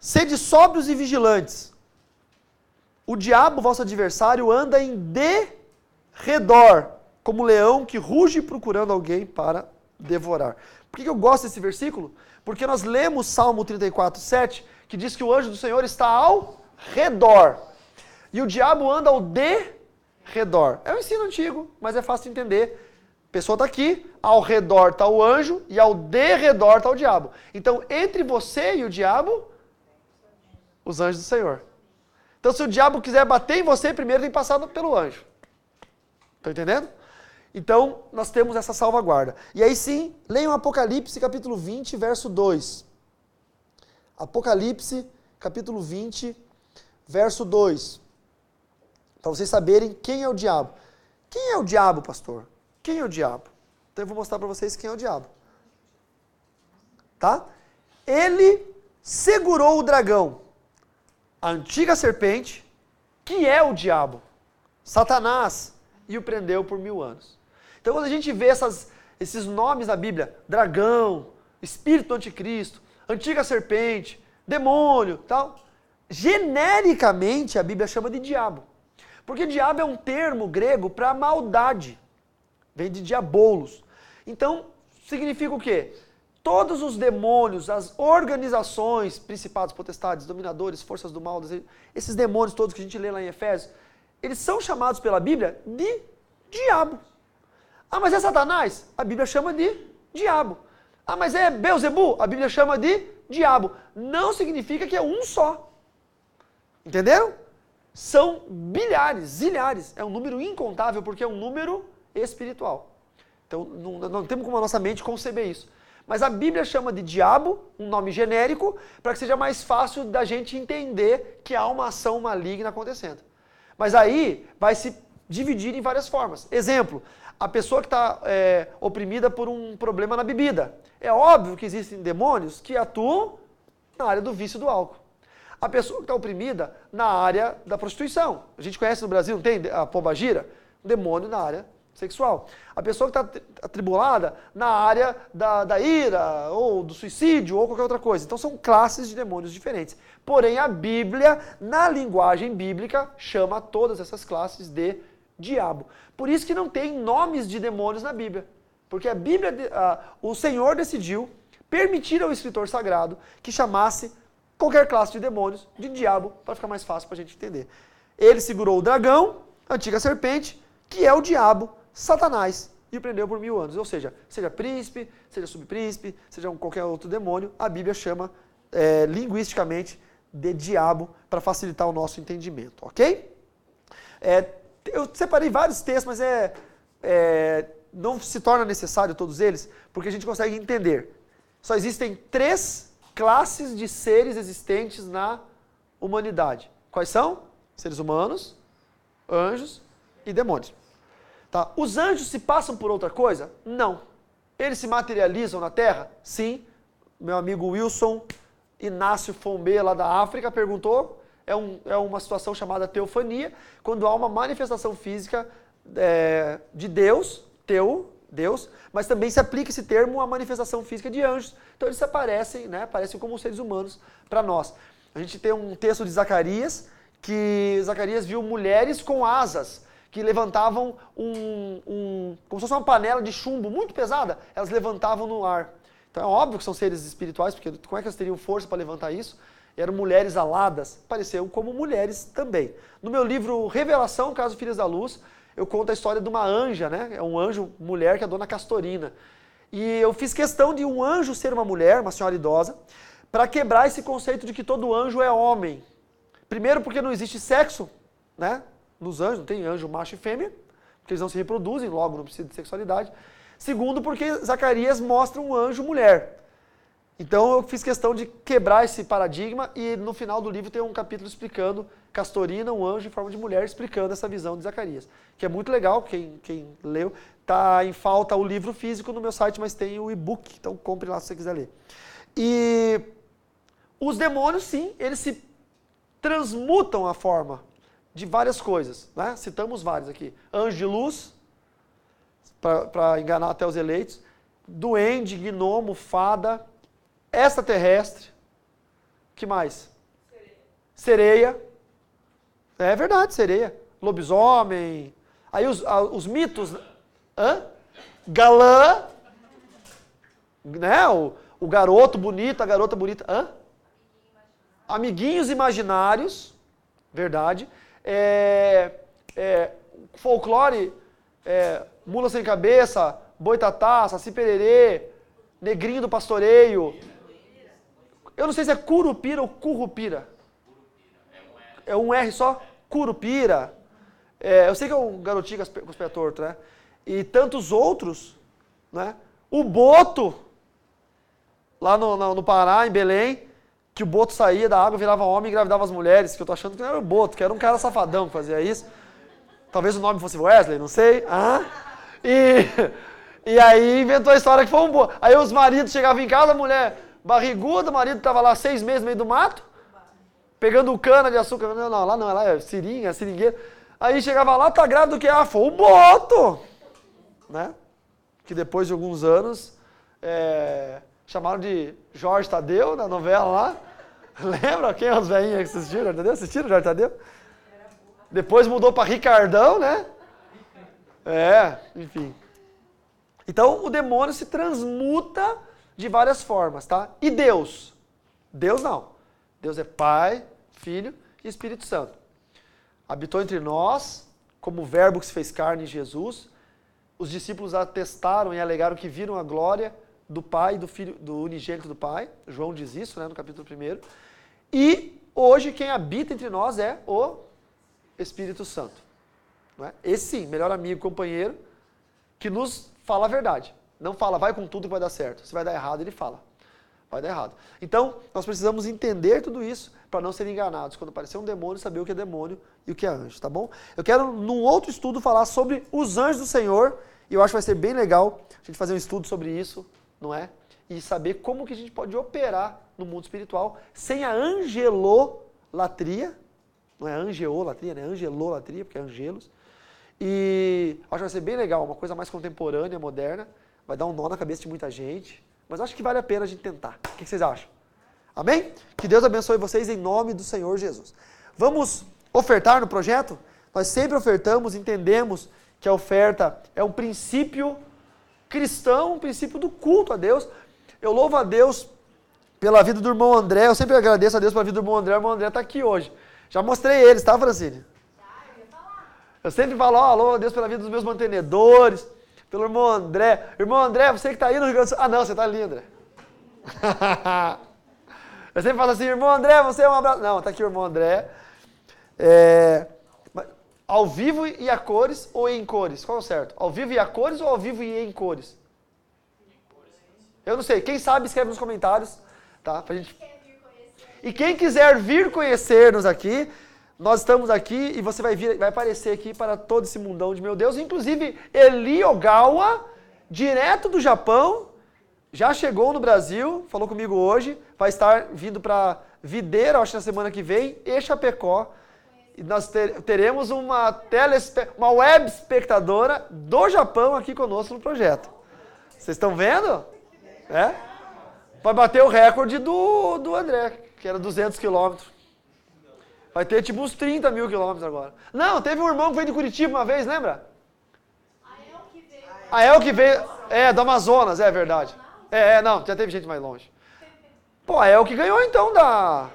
A: Sede sóbrios e vigilantes. O diabo, vosso adversário, anda em derredor, como leão que ruge procurando alguém para devorar. Por que eu gosto desse versículo? Porque nós lemos Salmo 34, 7, que diz que o anjo do Senhor está ao redor. E o diabo anda ao derredor. É um ensino antigo, mas é fácil de entender. A pessoa está aqui, ao redor está o anjo e ao derredor está o diabo. Então, entre você e o diabo, os anjos do Senhor. Então, se o diabo quiser bater em você, primeiro tem passado pelo anjo. Estão tá entendendo? Então, nós temos essa salvaguarda. E aí sim, leiam Apocalipse capítulo 20, verso 2. Apocalipse capítulo 20, verso 2. Para vocês saberem quem é o diabo. Quem é o diabo, pastor? Quem é o diabo? Então eu vou mostrar para vocês quem é o diabo. Tá? Ele segurou o dragão a antiga serpente, que é o diabo, Satanás, e o prendeu por mil anos. Então, quando a gente vê essas, esses nomes na Bíblia, dragão, espírito anticristo, antiga serpente, demônio, tal, genericamente a Bíblia chama de diabo. Porque diabo é um termo grego para maldade. Vem de diabolos. Então, significa o quê? todos os demônios, as organizações, principados, potestades, dominadores, forças do mal, esses demônios todos que a gente lê lá em Efésios, eles são chamados pela Bíblia de diabo. Ah, mas é Satanás? A Bíblia chama de diabo. Ah, mas é Beuzebu? A Bíblia chama de diabo. Não significa que é um só. Entenderam? São bilhares, zilhares. É um número incontável porque é um número espiritual. Então, não, não temos como a nossa mente conceber isso. Mas a Bíblia chama de diabo, um nome genérico, para que seja mais fácil da gente entender que há uma ação maligna acontecendo. Mas aí vai se dividir em várias formas. Exemplo, a pessoa que está é, oprimida por um problema na bebida. É óbvio que existem demônios que atuam na área do vício do álcool. A pessoa que está oprimida na área da prostituição. A gente conhece no Brasil, não tem a pomba gira? Demônio na área sexual. A pessoa que está atribulada na área da, da ira, ou do suicídio, ou qualquer outra coisa. Então são classes de demônios diferentes. Porém, a Bíblia, na linguagem bíblica, chama todas essas classes de diabo. Por isso que não tem nomes de demônios na Bíblia. Porque a Bíblia, a, o Senhor decidiu permitir ao escritor sagrado que chamasse qualquer classe de demônios de diabo, para ficar mais fácil para a gente entender. Ele segurou o dragão, a antiga serpente, que é o diabo, Satanás e o prendeu por mil anos. Ou seja, seja príncipe, seja subpríncipe, seja um qualquer outro demônio, a Bíblia chama é, linguisticamente de diabo para facilitar o nosso entendimento, ok? É, eu separei vários textos, mas é, é, não se torna necessário todos eles, porque a gente consegue entender. Só existem três classes de seres existentes na humanidade. Quais são? Seres humanos, anjos e demônios. Tá? Os anjos se passam por outra coisa? Não. Eles se materializam na Terra? Sim. Meu amigo Wilson Inácio Fombe, lá da África, perguntou. É, um, é uma situação chamada teofania, quando há uma manifestação física é, de Deus, teu, Deus, mas também se aplica esse termo à manifestação física de anjos. Então eles aparecem, né, aparecem como seres humanos para nós. A gente tem um texto de Zacarias, que Zacarias viu mulheres com asas que levantavam um, um, como se fosse uma panela de chumbo muito pesada, elas levantavam no ar. Então é óbvio que são seres espirituais, porque como é que elas teriam força para levantar isso? E eram mulheres aladas, pareceram como mulheres também. No meu livro Revelação, Caso Filhas da Luz, eu conto a história de uma anja, né? É um anjo mulher que é a dona Castorina. E eu fiz questão de um anjo ser uma mulher, uma senhora idosa, para quebrar esse conceito de que todo anjo é homem. Primeiro, porque não existe sexo, né? nos anjos, não tem anjo macho e fêmea, porque eles não se reproduzem, logo não precisa de sexualidade. Segundo, porque Zacarias mostra um anjo mulher. Então eu fiz questão de quebrar esse paradigma e no final do livro tem um capítulo explicando Castorina, um anjo em forma de mulher, explicando essa visão de Zacarias, que é muito legal, quem, quem leu. está em falta o livro físico no meu site, mas tem o e-book, então compre lá se você quiser ler. E os demônios, sim, eles se transmutam a forma de várias coisas, né? citamos várias aqui. Anjo de luz, para enganar até os eleitos, duende, gnomo, fada, extraterrestre, que mais? Sereia. sereia. É verdade, sereia. Lobisomem. Aí os, os mitos. Né? Hã? Galã. Né? O, o garoto bonito, a garota bonita. Hã? Amiguinhos imaginários. Verdade é, é, folclore, é, mula sem cabeça, boitatá, saci pererê, negrinho do pastoreio. Eu não sei se é curupira ou currupira. É um R só? Curupira. É, eu sei que é um garotinho com os pés tortos, né? E tantos outros, né? O Boto, lá no, no, no Pará, em Belém, que o Boto saía da água, virava homem e engravidava as mulheres, que eu tô achando que não era o Boto, que era um cara safadão que fazia isso. Talvez o nome fosse Wesley, não sei. Ah. E, e aí inventou a história que foi um Boto. Aí os maridos chegavam em casa, a mulher barriguda, o marido tava lá seis meses no meio do mato, pegando cana de açúcar. Não, não, lá não, lá é seringa, seringueira. Aí chegava lá, tá grávida do que? Ah, foi o Boto! Né? Que depois de alguns anos, é, Chamaram de Jorge Tadeu na novela lá. Lembra quem é os velhinhos que assistiram? Entendeu? Assistiram Jorge Tadeu? Depois mudou para Ricardão, né? É, enfim. Então o demônio se transmuta de várias formas, tá? E Deus? Deus não. Deus é Pai, Filho e Espírito Santo. Habitou entre nós, como o Verbo que se fez carne em Jesus. Os discípulos atestaram e alegaram que viram a glória do Pai, do Filho, do unigênito do Pai. João diz isso, né, no capítulo 1. E hoje quem habita entre nós é o Espírito Santo. Não é? Esse sim, melhor amigo, companheiro, que nos fala a verdade. Não fala, vai com tudo que vai dar certo. Se vai dar errado, ele fala. Vai dar errado. Então, nós precisamos entender tudo isso para não ser enganados. Quando aparecer um demônio, saber o que é demônio e o que é anjo, tá bom? Eu quero, num outro estudo, falar sobre os anjos do Senhor. E eu acho que vai ser bem legal a gente fazer um estudo sobre isso não é? E saber como que a gente pode operar no mundo espiritual sem a angelolatria, não é angeolatria, né? Angelolatria, porque é angelos. E acho que vai ser bem legal, uma coisa mais contemporânea, moderna, vai dar um nó na cabeça de muita gente, mas acho que vale a pena a gente tentar. O que vocês acham? Amém? Que Deus abençoe vocês em nome do Senhor Jesus. Vamos ofertar no projeto? Nós sempre ofertamos, entendemos que a oferta é um princípio cristão, um princípio do culto a Deus. Eu louvo a Deus pela vida do irmão André. Eu sempre agradeço a Deus pela vida do irmão André. O irmão André está aqui hoje. Já mostrei eles, tá, Francine? Eu sempre falo, ó, louvo a Deus pela vida dos meus mantenedores, pelo irmão André. Irmão André, você que está aí no Rio Grande do Sul. Ah, não, você está ali, André. eu sempre falo assim, irmão André, você é um abraço. Não, está aqui o irmão André. É... Ao vivo e a cores ou em cores? Qual é o certo? Ao vivo e a cores ou ao vivo e em cores? Eu não sei. Quem sabe, escreve nos comentários. Tá? Pra gente... E quem quiser vir conhecer-nos aqui, nós estamos aqui e você vai, vir, vai aparecer aqui para todo esse mundão de meu Deus. Inclusive, Eli Ogawa, direto do Japão, já chegou no Brasil, falou comigo hoje, vai estar vindo para Videira, acho, na semana que vem, e Chapecó nós teremos uma, telespe... uma web espectadora do Japão aqui conosco no projeto. Vocês estão vendo? É? Vai bater o recorde do, do André, que era 200 quilômetros. Vai ter tipo uns 30 mil quilômetros agora. Não, teve um irmão que veio de Curitiba uma vez, lembra? A ah, é El ah, é que veio. É, do Amazonas, é verdade. É, é, não, já teve gente mais longe. Pô, a é El que ganhou então da.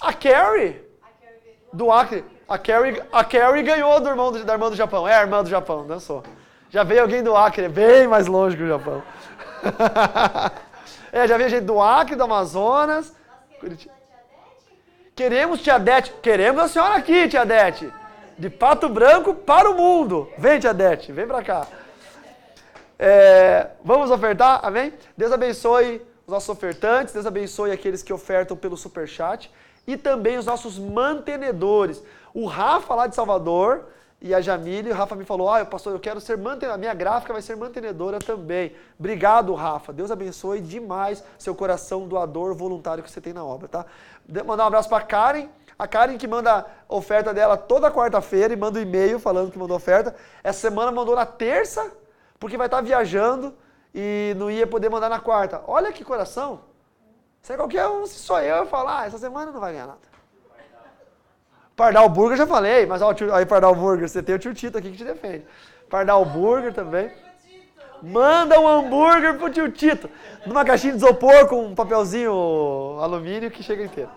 A: A Carrie? do Acre. A Carrie, a Carrie ganhou do irmão do, da irmã do Japão. É a irmã do Japão, dançou. Já veio alguém do Acre, é bem mais longe que o Japão. é, já veio gente do Acre, do Amazonas. Nós Queremos tia Dete. Queremos a senhora aqui, tia Dete. De Pato Branco para o mundo. Vem, tia Dete, vem para cá. É, vamos ofertar, amém? Deus abençoe os nossos ofertantes, Deus abençoe aqueles que ofertam pelo superchat e também os nossos mantenedores. O Rafa lá de Salvador e a Jamile, o Rafa me falou: "Ah, eu pastor, eu quero ser mantenedora, a minha gráfica vai ser mantenedora também". Obrigado, Rafa. Deus abençoe demais seu coração doador voluntário que você tem na obra, tá? Mandar um abraço para Karen, a Karen que manda oferta dela toda quarta-feira e manda um e-mail falando que mandou oferta. Essa semana mandou na terça, porque vai estar tá viajando e não ia poder mandar na quarta. Olha que coração! Se é qualquer um, se sou eu, eu falo: ah, essa semana não vai ganhar nada. Pardal Burger já falei, mas ó, aí Pardal Burger, você tem o tio Tito aqui que te defende. Pardal Burger também. Manda um hambúrguer pro tio Tito. Numa caixinha de isopor com um papelzinho alumínio que chega inteiro.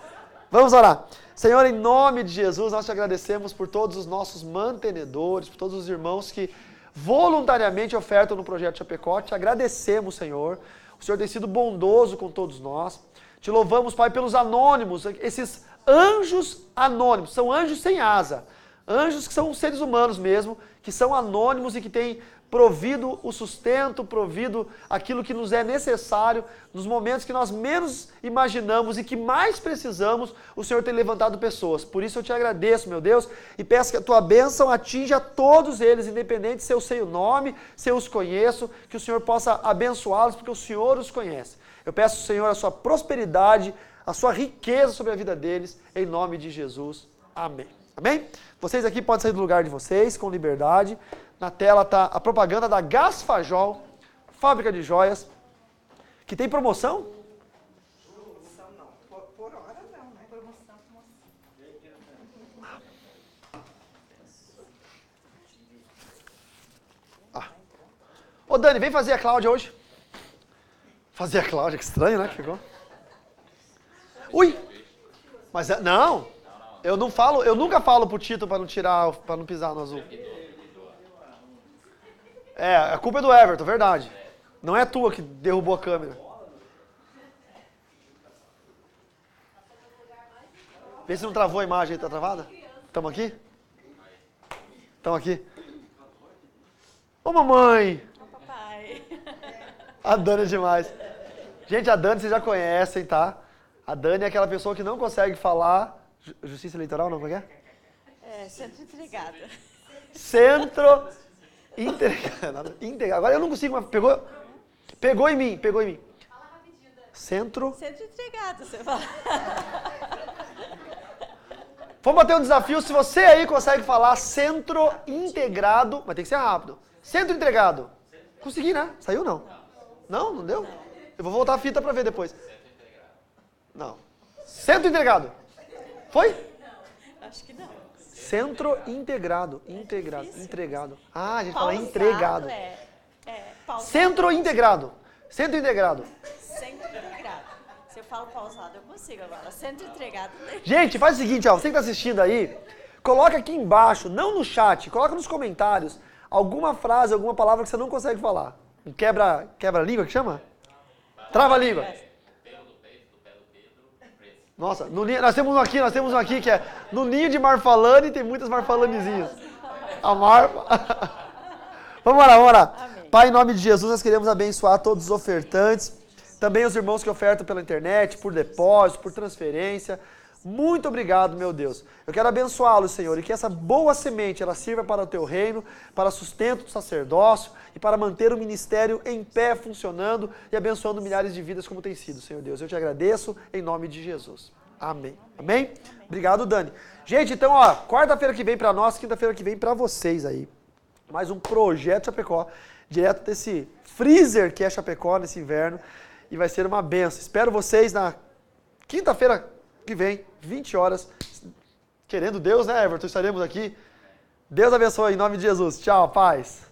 A: Vamos orar. Senhor, em nome de Jesus, nós te agradecemos por todos os nossos mantenedores, por todos os irmãos que voluntariamente ofertam no projeto Chapecó. Te agradecemos, Senhor. O Senhor tem sido bondoso com todos nós. Te louvamos, Pai, pelos anônimos, esses anjos anônimos, são anjos sem asa, anjos que são seres humanos mesmo, que são anônimos e que têm provido o sustento, provido aquilo que nos é necessário nos momentos que nós menos imaginamos e que mais precisamos, o Senhor tem levantado pessoas. Por isso eu te agradeço, meu Deus, e peço que a tua bênção atinja todos eles, independente se eu sei o nome, se eu os conheço, que o Senhor possa abençoá-los, porque o Senhor os conhece. Eu peço, Senhor, a sua prosperidade, a sua riqueza sobre a vida deles, em nome de Jesus. Amém. Amém? Vocês aqui podem sair do lugar de vocês com liberdade. Na tela está a propaganda da Gasfajol, fábrica de joias, que tem promoção? Promoção não. Por, hora não, né? Promoção, promoção. Ah. Ô Dani, vem fazer a Cláudia hoje. Fazer a Cláudia, que estranho, né? Que ficou. Ui! Mas é, não! Eu não falo, eu nunca falo pro Tito para não tirar, para não pisar no azul. É, a culpa é do Everton, verdade. Não é tua que derrubou a câmera. Vê se não travou a imagem aí, tá travada? Estamos aqui? Estamos aqui. Ô mamãe! Ô papai! A dona é demais. Gente, a Dani vocês já conhecem, tá? A Dani é aquela pessoa que não consegue falar. Justiça Eleitoral, não? Como é é? é? Centro Entregada. Centro Entregada. Agora eu não consigo, mas pegou. Pegou em mim, pegou em mim. Fala rapidinho, Dani. Centro. Centro Entregada, você fala. Vamos bater um desafio. Se você aí consegue falar centro integrado, mas tem que ser rápido. Centro entregado. Consegui, né? Saiu não? Não? Não deu? Eu vou voltar a fita para ver depois. Não. Centro integrado. Foi? Não, acho que não. Centro integrado. Integrado. É entregado. Ah, a gente Pausado fala entregado. É, é, Centro integrado. Centro integrado. Centro integrado. Se eu falo pausado, eu consigo agora. Centro integrado. Gente, faz o seguinte, ó. Você que está assistindo aí, coloca aqui embaixo, não no chat, coloca nos comentários alguma frase, alguma palavra que você não consegue falar. Quebra, quebra língua que chama? Trava a língua. Nossa, nós temos um aqui, nós temos um aqui que é no ninho de Marfalane tem muitas Marfalanezinhas. A Marfa. Vamos lá, vamos lá. Amém. Pai, em nome de Jesus, nós queremos abençoar todos os ofertantes, também os irmãos que ofertam pela internet, por depósito, por transferência. Muito obrigado, meu Deus. Eu quero abençoá-los, Senhor, e que essa boa semente ela sirva para o teu reino, para sustento do sacerdócio, e para manter o ministério em pé, funcionando e abençoando milhares de vidas como tem sido, Senhor Deus. Eu te agradeço em nome de Jesus. Amém. Amém? Obrigado, Dani. Gente, então, ó, quarta-feira que vem para nós, quinta-feira que vem para vocês aí. Mais um projeto Chapecó, direto desse freezer que é Chapecó nesse inverno. E vai ser uma benção. Espero vocês na quinta-feira que vem, 20 horas. Querendo Deus, né, Everton? Estaremos aqui. Deus abençoe, em nome de Jesus. Tchau, paz.